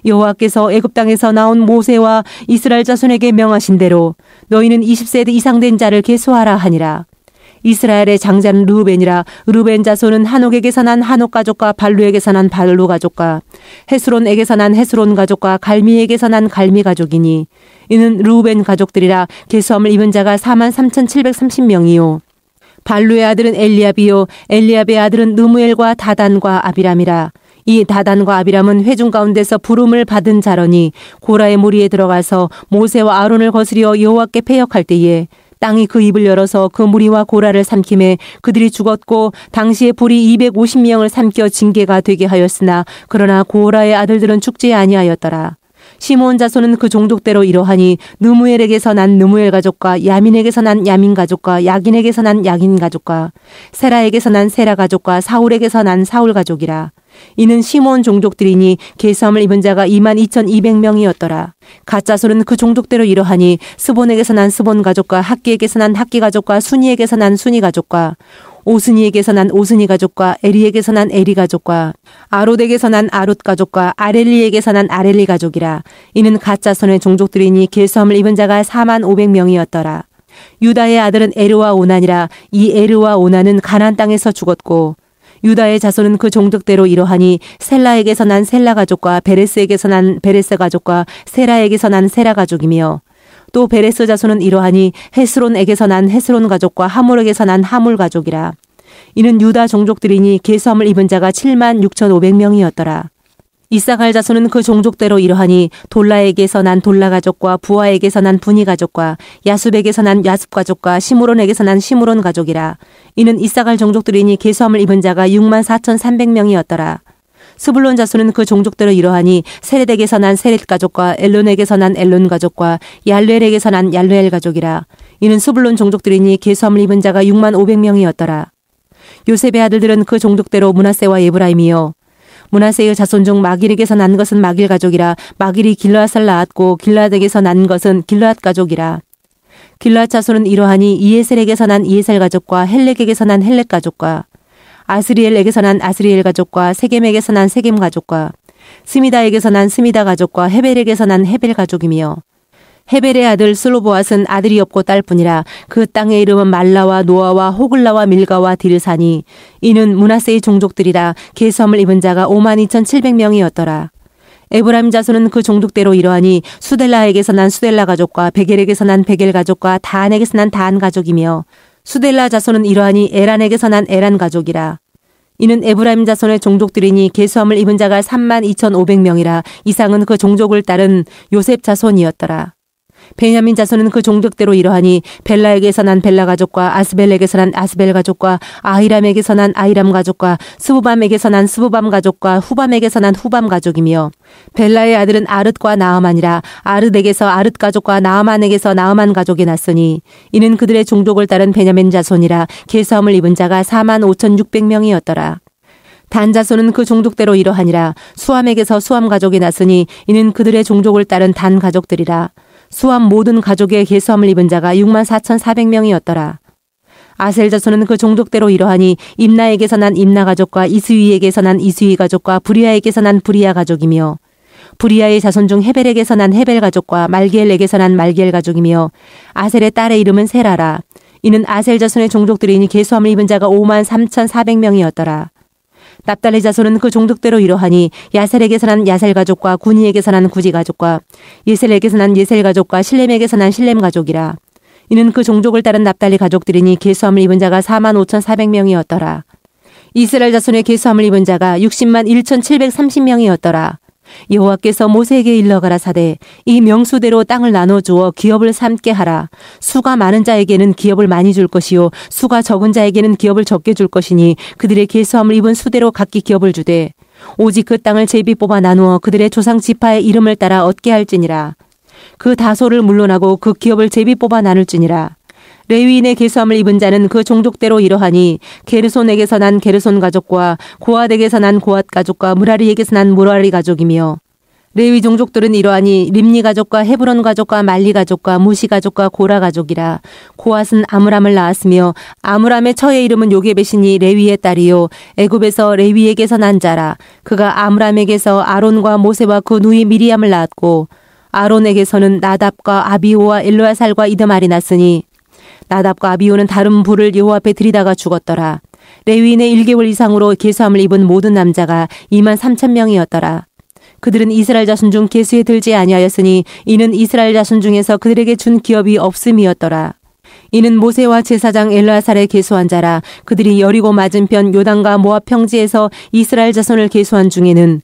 여호와께서 애굽 땅에서 나온 모세와 이스라엘 자손에게 명하신 대로 너희는 20세 이상 된 자를 계수하라 하니라 이스라엘의 장자는 루벤이라 루벤 자손은 한옥에게서 난 한옥 가족과 발루에게서 난 발루 가족과 헤스론에게서 난 헤스론 가족과 갈미에게서 난 갈미 가족이니 이는 루벤 가족들이라 계수함을 입은 자가 4만 3,730명이요 발루의 아들은 엘리압이요 엘리압의 아들은 느무엘과 다단과 아비람이라 이 다단과 아비람은 회중 가운데서 부름을 받은 자러니 고라의 무리에 들어가서 모세와 아론을 거스려 여호와께 폐역할 때에 땅이 그 입을 열어서 그 무리와 고라를 삼키매 그들이 죽었고 당시에 불이 250명을 삼켜 징계가 되게 하였으나 그러나 고라의 아들들은 죽지 아니하였더라. 시몬 자손은 그 종족대로 이러하니 느무엘에게서 난 느무엘 가족과 야민에게서 난 야민 가족과 야긴에게서 난 야긴 가족과 세라에게서 난 세라 가족과 사울에게서 난 사울 가족이라 이는 시몬 종족들이니 계삼을 입은 자가 2만 2,200명이었더라. 가짜솔은 그 종족대로 이러하니 스본에게서 난 스본 가족과 학기에게서 난 학기 가족과 순이에게서 난 순이 가족과 오순이에게서난오순이 가족과 에리에게서 난 에리 가족과 아롯에게서 난 아롯 가족과 아렐리에게서 난 아렐리 가족이라 이는 가짜 선의 종족들이니 길섬을 입은 자가 4만 500명이었더라 유다의 아들은 에르와 오난이라 이 에르와 오난은 가난 땅에서 죽었고 유다의 자손은 그 종족대로 이러하니 셀라에게서 난 셀라 가족과 베레스에게서 난 베레스 가족과 세라에게서 난 세라 가족이며 또 베레스 자손은 이러하니 헤스론에게서 난 헤스론 가족과 하몰에게서 난하물 가족이라 이는 유다 종족들이니 계수함을 입은 자가 7만 6,500명이었더라 이사갈 자손은 그 종족대로 이러하니 돌라에게서 난 돌라 가족과 부하에게서 난 분이 가족과 야수백에서 난 야습 가족과 시므론에게서 난 시므론 가족이라 이는 이사갈 종족들이니 계수함을 입은 자가 6만 4천 3백명이었더라 스불론 자손은 그 종족대로 이러하니 세렛에게서 난 세렛 가족과 엘론에게서 난 엘론 가족과 얄엘에게서난얄엘 가족이라 이는 스불론 종족들이니 계수함을 입은 자가 6만 5백명이었더라 요셉의 아들들은 그 종족대로 문하세와 예브라임이요 문하세의 자손 중 마길에게서 난 것은 마길 가족이라 마길이 길라앗을 낳았고 길라앗에게서 난 것은 길라앗 가족이라 길라앗 자손은 이러하니 이에셀에게서 난 이에셀 가족과 헬렉에게서 난 헬렉 가족과 아스리엘에게서 난 아스리엘 가족과 세겜에게서 난 세겜 가족과 스미다에게서 난 스미다 가족과 헤벨에게서 난 헤벨 가족이며 헤벨의 아들 슬로보앗은 아들이 없고 딸뿐이라 그 땅의 이름은 말라와 노아와 호글라와 밀가와 디르사니 이는 문하세의 종족들이라 계함을 입은 자가 5만 2,700명이었더라. 에브라임 자손은 그 종족대로 이러하니 수델라에게서 난 수델라 가족과 베겔에게서 난 베겔 가족과 다안에게서 난 다안 가족이며 수델라 자손은 이러하니 에란에게서 난 에란 가족이라. 이는 에브라임 자손의 종족들이니 개수함을 입은 자가 3만 2,500명이라 이상은 그 종족을 따른 요셉 자손이었더라. 베냐민 자손은 그 종족대로 이러하니 벨라에게서 난 벨라 가족과 아스벨에게서 난 아스벨 가족과 아이람에게서 난 아이람 가족과 스부밤에게서 난 스부밤 가족과 후밤에게서 난 후밤 가족이며 벨라의 아들은 아릇과 나아만이라 아릇에게서 아릇 가족과 나아만에게서 나아만 가족이 났으니 이는 그들의 종족을 따른 베냐민 자손이라 계함을 입은 자가 4만 5,600명이었더라. 단자손은 그 종족대로 이러하니라 수함에게서 수함 가족이 났으니 이는 그들의 종족을 따른 단 가족들이라 수암 모든 가족의 개수함을 입은 자가 6만 4,400명이었더라. 아셀 자손은 그 종족대로 이러하니 임나에게서 난 임나 가족과 이스위에게서 난 이스위 가족과 브리아에게서 난 브리아 가족이며 브리아의 자손 중 헤벨에게서 난 헤벨 가족과 말기엘에게서 난 말기엘 가족이며 아셀의 딸의 이름은 세라라. 이는 아셀 자손의 종족들이니 개수함을 입은 자가 5만 3,400명이었더라. 납달리 자손은 그 종족대로 이러하니 야셀에게서 난 야셀 가족과 군이에게서 난 구지 가족과 예셀에게서 난 예셀 가족과 실렘에게서 난 실렘 가족이라. 이는 그 종족을 따른 납달리 가족들이니 계수함을 입은 자가 4만 5,400명이었더라. 이스라엘 자손의 계수함을 입은 자가 60만 1,730명이었더라. 여호와께서 모세에게 일러가라 사대 이 명수대로 땅을 나눠 주어 기업을 삼게 하라 수가 많은 자에게는 기업을 많이 줄 것이요 수가 적은 자에게는 기업을 적게 줄 것이니 그들의 계수함을 입은 수대로 각기 기업을 주되 오직 그 땅을 제비 뽑아 나누어 그들의 조상 지파의 이름을 따라 얻게 할지니라 그 다소를 물러나고그 기업을 제비 뽑아 나눌지니라 레위인의 계수함을 입은 자는 그 종족대로 이러하니 게르손에게서 난 게르손 가족과 고앗에게서 아난 고앗 가족과 무라리에게서 난 무라리 가족이며 레위 종족들은 이러하니 림니 가족과 헤브론 가족과 말리 가족과 무시 가족과 고라 가족이라 고앗은 아므람을 낳았으며 아므람의 처의 이름은 요게벳이니 레위의 딸이요 애굽에서 레위에게서 난 자라 그가 아므람에게서 아론과 모세와 그 누이 미리암을 낳았고 아론에게서는 나답과 아비오와 일로아살과 이드말이 났으니 나답과 아비오는 다른 불을 여호 앞에 들이다가 죽었더라. 레위인의 1개월 이상으로 계수함을 입은 모든 남자가 2만 3천 명이었더라. 그들은 이스라엘 자손 중 계수에 들지 아니하였으니 이는 이스라엘 자손 중에서 그들에게 준 기업이 없음이었더라. 이는 모세와 제사장 엘라살의 계수한 자라 그들이 여리고 맞은편 요단과 모압 평지에서 이스라엘 자손을 계수한 중에는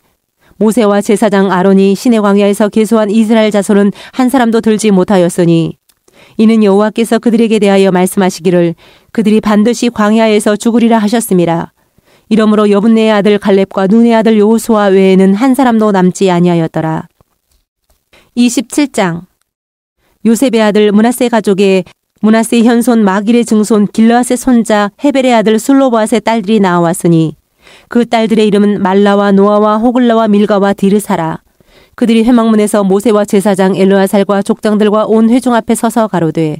모세와 제사장 아론이 시내 광야에서 계수한 이스라엘 자손은 한 사람도 들지 못하였으니 이는 여호와께서 그들에게 대하여 말씀하시기를 그들이 반드시 광야에서 죽으리라 하셨습니다. 이러므로 여분네의 아들 갈렙과 눈의 아들 요호수아 외에는 한 사람도 남지 아니하였더라. 27장 요셉의 아들 문하세 가족의 문하세 현손 마길의 증손 길라앗의 손자 헤벨의 아들 술로보앗의 딸들이 나왔으니 그 딸들의 이름은 말라와 노아와 호글라와 밀가와 디르사라 그들이 회막문에서 모세와 제사장 엘로아살과 족장들과 온 회중 앞에 서서 가로되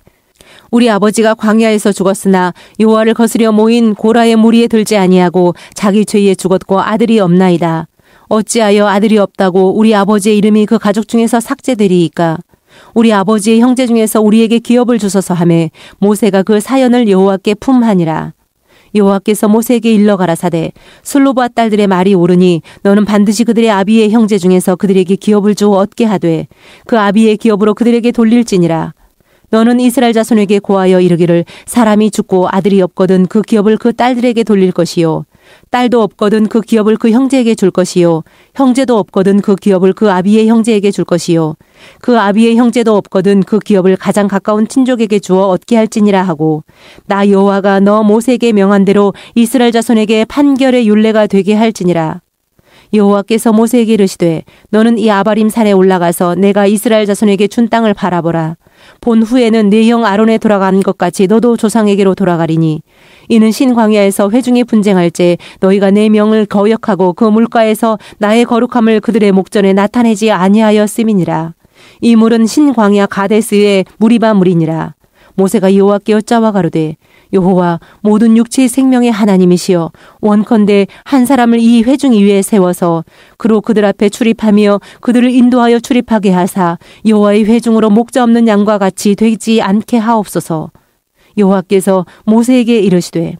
우리 아버지가 광야에서 죽었으나 여호와를 거스려 모인 고라의 무리에 들지 아니하고 자기 죄에 죽었고 아들이 없나이다. 어찌하여 아들이 없다고 우리 아버지의 이름이 그 가족 중에서 삭제되리이까? 우리 아버지의 형제 중에서 우리에게 기업을 주소서 하매 모세가 그 사연을 여호와께 품하니라. 여호와께서 모세에게 일러 가라사대 술로보아 딸들의 말이 옳으니 너는 반드시 그들의 아비의 형제 중에서 그들에게 기업을 주어 얻게 하되 그 아비의 기업으로 그들에게 돌릴지니라 너는 이스라엘 자손에게 고하여 이르기를 사람이 죽고 아들이 없거든 그 기업을 그 딸들에게 돌릴 것이요 딸도 없거든 그 기업을 그 형제에게 줄 것이요. 형제도 없거든 그 기업을 그 아비의 형제에게 줄 것이요. 그 아비의 형제도 없거든 그 기업을 가장 가까운 친족에게 주어 얻게 할지니라 하고 나 여호와가 너 모세에게 명한 대로 이스라엘 자손에게 판결의 윤례가 되게 할지니라. 여호와께서 모세에게 이르시되 너는 이 아바림 산에 올라가서 내가 이스라엘 자손에게 준 땅을 바라보라. 본 후에는 네 형 아론에 돌아간 것 같이 너도 조상에게로 돌아가리니 이는 신광야에서 회중이 분쟁할 때 너희가 내 명을 거역하고 그 물가에서 나의 거룩함을 그들의 목전에 나타내지 아니하였음이니라. 이 물은 신광야 가데스의 무리바 물이니라. 모세가 여호와께 여짜와 가로되 여호와 모든 육체의 생명의 하나님이시여 원컨대 한 사람을 이 회중 위에 세워서 그로 그들 앞에 출입하며 그들을 인도하여 출입하게 하사 여호와의 회중으로 목자 없는 양과 같이 되지 않게 하옵소서. 여호와께서 모세에게 이르시되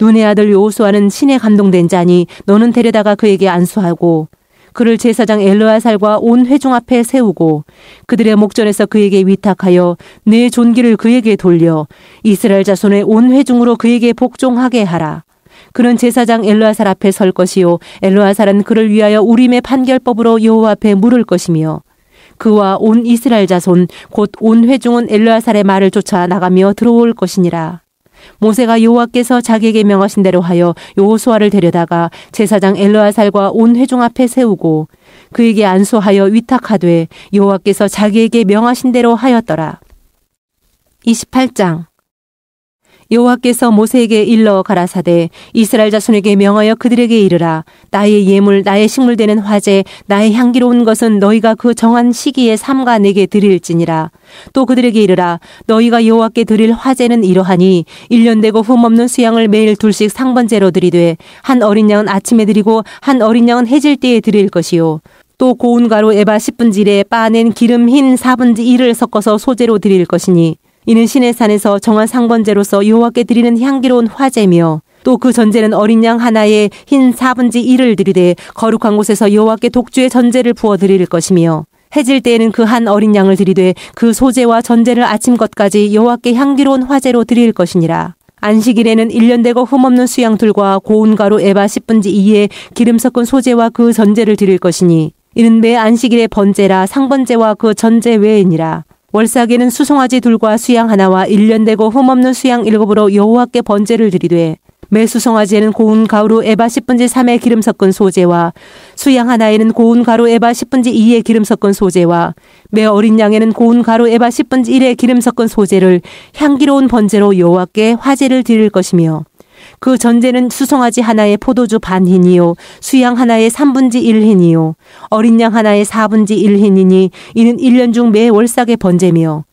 눈의 아들 요호수아는 신에 감동된 자니 너는 데려다가 그에게 안수하고 그를 제사장 엘르아살과 온 회중 앞에 세우고 그들의 목전에서 그에게 위탁하여 내 존귀를 그에게 돌려 이스라엘 자손의 온 회중으로 그에게 복종하게 하라. 그는 제사장 엘르아살 앞에 설 것이요 엘르아살은 그를 위하여 우림의 판결법으로 여호와 앞에 물을 것이며 그와 온 이스라엘 자손 곧 온 회중은 엘르아살의 말을 쫓아 나가며 들어올 것이니라. 모세가 여호와께서 자기에게 명하신 대로 하여 여호수아를 데려다가 제사장 엘르아살과 온 회중 앞에 세우고 그에게 안수하여 위탁하되 여호와께서 자기에게 명하신 대로 하였더라. 28장 여호와께서 모세에게 일러 가라사대 이스라엘 자손에게 명하여 그들에게 이르라 나의 예물 나의 식물 되는 화제 나의 향기로운 것은 너희가 그 정한 시기에 삼가 내게 드릴지니라 또 그들에게 이르라 너희가 여호와께 드릴 화제는 이러하니 1년 되고 흠없는 수양을 매일 둘씩 상번제로 드리되 한 어린 양은 아침에 드리고 한 어린 양은 해질 때에 드릴 것이요 또 고운 가루 에바 1 0분지에 빠낸 기름 흰 4분지 1을 섞어서 소재로 드릴 것이니 이는 신의 산에서 정한 상번제로서 여호와께 드리는 향기로운 화제며 또 그 전제는 어린 양 하나에 흰 4분지 1을 들이되 거룩한 곳에서 여호와께 독주의 전제를 부어 드릴 것이며 해질 때에는 그 한 어린 양을 들이되 그 소재와 전제를 아침 것까지 여호와께 향기로운 화제로 드릴 것이니라. 안식일에는 1년 되고 흠없는 수양들과 고운 가루 에바 10분지 2에 기름 섞은 소재와 그 전제를 드릴 것이니 이는 매 안식일의 번제라 상번제와 그 전제 외이니라. 월삭에는 수송아지 둘과 수양 하나와 일년되고 흠없는 수양 일곱으로 여호와께 번제를 드리되 매 수송아지에는 고운 가루 에바 10분지 3의 기름 섞은 소재와 수양 하나에는 고운 가루 에바 10분지 2의 기름 섞은 소재와 매 어린 양에는 고운 가루 에바 10분지 1의 기름 섞은 소재를 향기로운 번제로 여호와께 화제를 드릴 것이며 그 전제는 수송아지 하나에 포도주 반흰이요 수양 하나에 3분지 1흰이요 어린 양 하나에 4분지 1흰이니 이는 1년 중 매 월삭의 번제며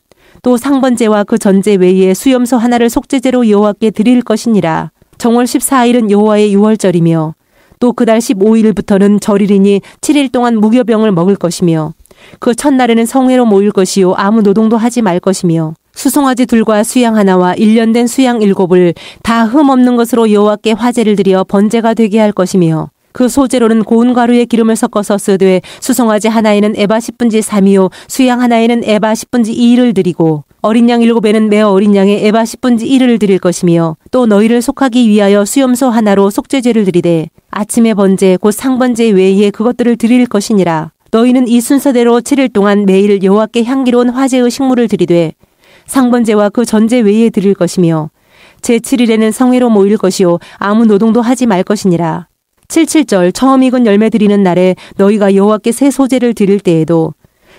또 상번제와 그 전제 외에 수염소 하나를 속죄제로 여호와께 드릴 것이니라 정월 14일은 여호와의 유월절이며 또 그달 15일부터는 절일이니 7일 동안 무교병을 먹을 것이며 그 첫날에는 성회로 모일 것이요 아무 노동도 하지 말 것이며 수송아지 둘과 수양 하나와 일련된 수양 일곱을 다 흠없는 것으로 여호와께 화제를 드려 번제가 되게 할 것이며 그 소재로는 고운 가루에 기름을 섞어서 쓰되 수송아지 하나에는 에바 10분지 3이요 수양 하나에는 에바 10분지 2를 드리고 어린 양 일곱에는 매어 어린 양의 에바 10분지 1을 드릴 것이며 또 너희를 속하기 위하여 수염소 하나로 속죄제를 드리되 아침에 번제 곧 상번제 외에 그것들을 드릴 것이니라 너희는 이 순서대로 7일 동안 매일 여호와께 향기로운 화제의 식물을 드리되 상번제와 그 전제 외에 드릴 것이며 제7일에는 성회로 모일 것이요 아무 노동도 하지 말 것이니라. 77절 처음 익은 열매 드리는 날에 너희가 여호와께 새 소재를 드릴 때에도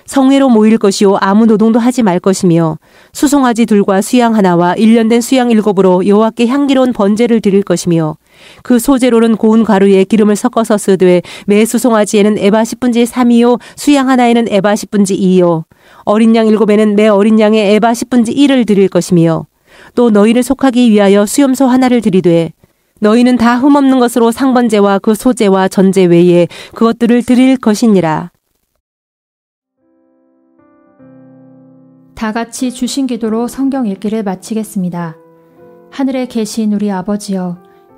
성회로 모일 것이요 아무 노동도 하지 말 것이며 수송아지 둘과 수양 하나와 일련된 수양 일곱으로 여호와께 향기로운 번제를 드릴 것이며 그 소재로는 고운 가루에 기름을 섞어서 쓰되 매 수송아지에는 에바 10분지 3이요 수양 하나에는 에바 10분지 2요 어린 양7곱에는매 어린 양에 에바 10분지 1을 드릴 것이며 또 너희를 속하기 위하여 수염소 하나를 드리되 너희는 다 흠없는 것으로 상번제와 그소재와 전제 외에 그것들을 드릴 것이니라. 다 같이 주신 기도로 성경 읽기를 마치겠습니다. 하늘에 계신 우리 아버지여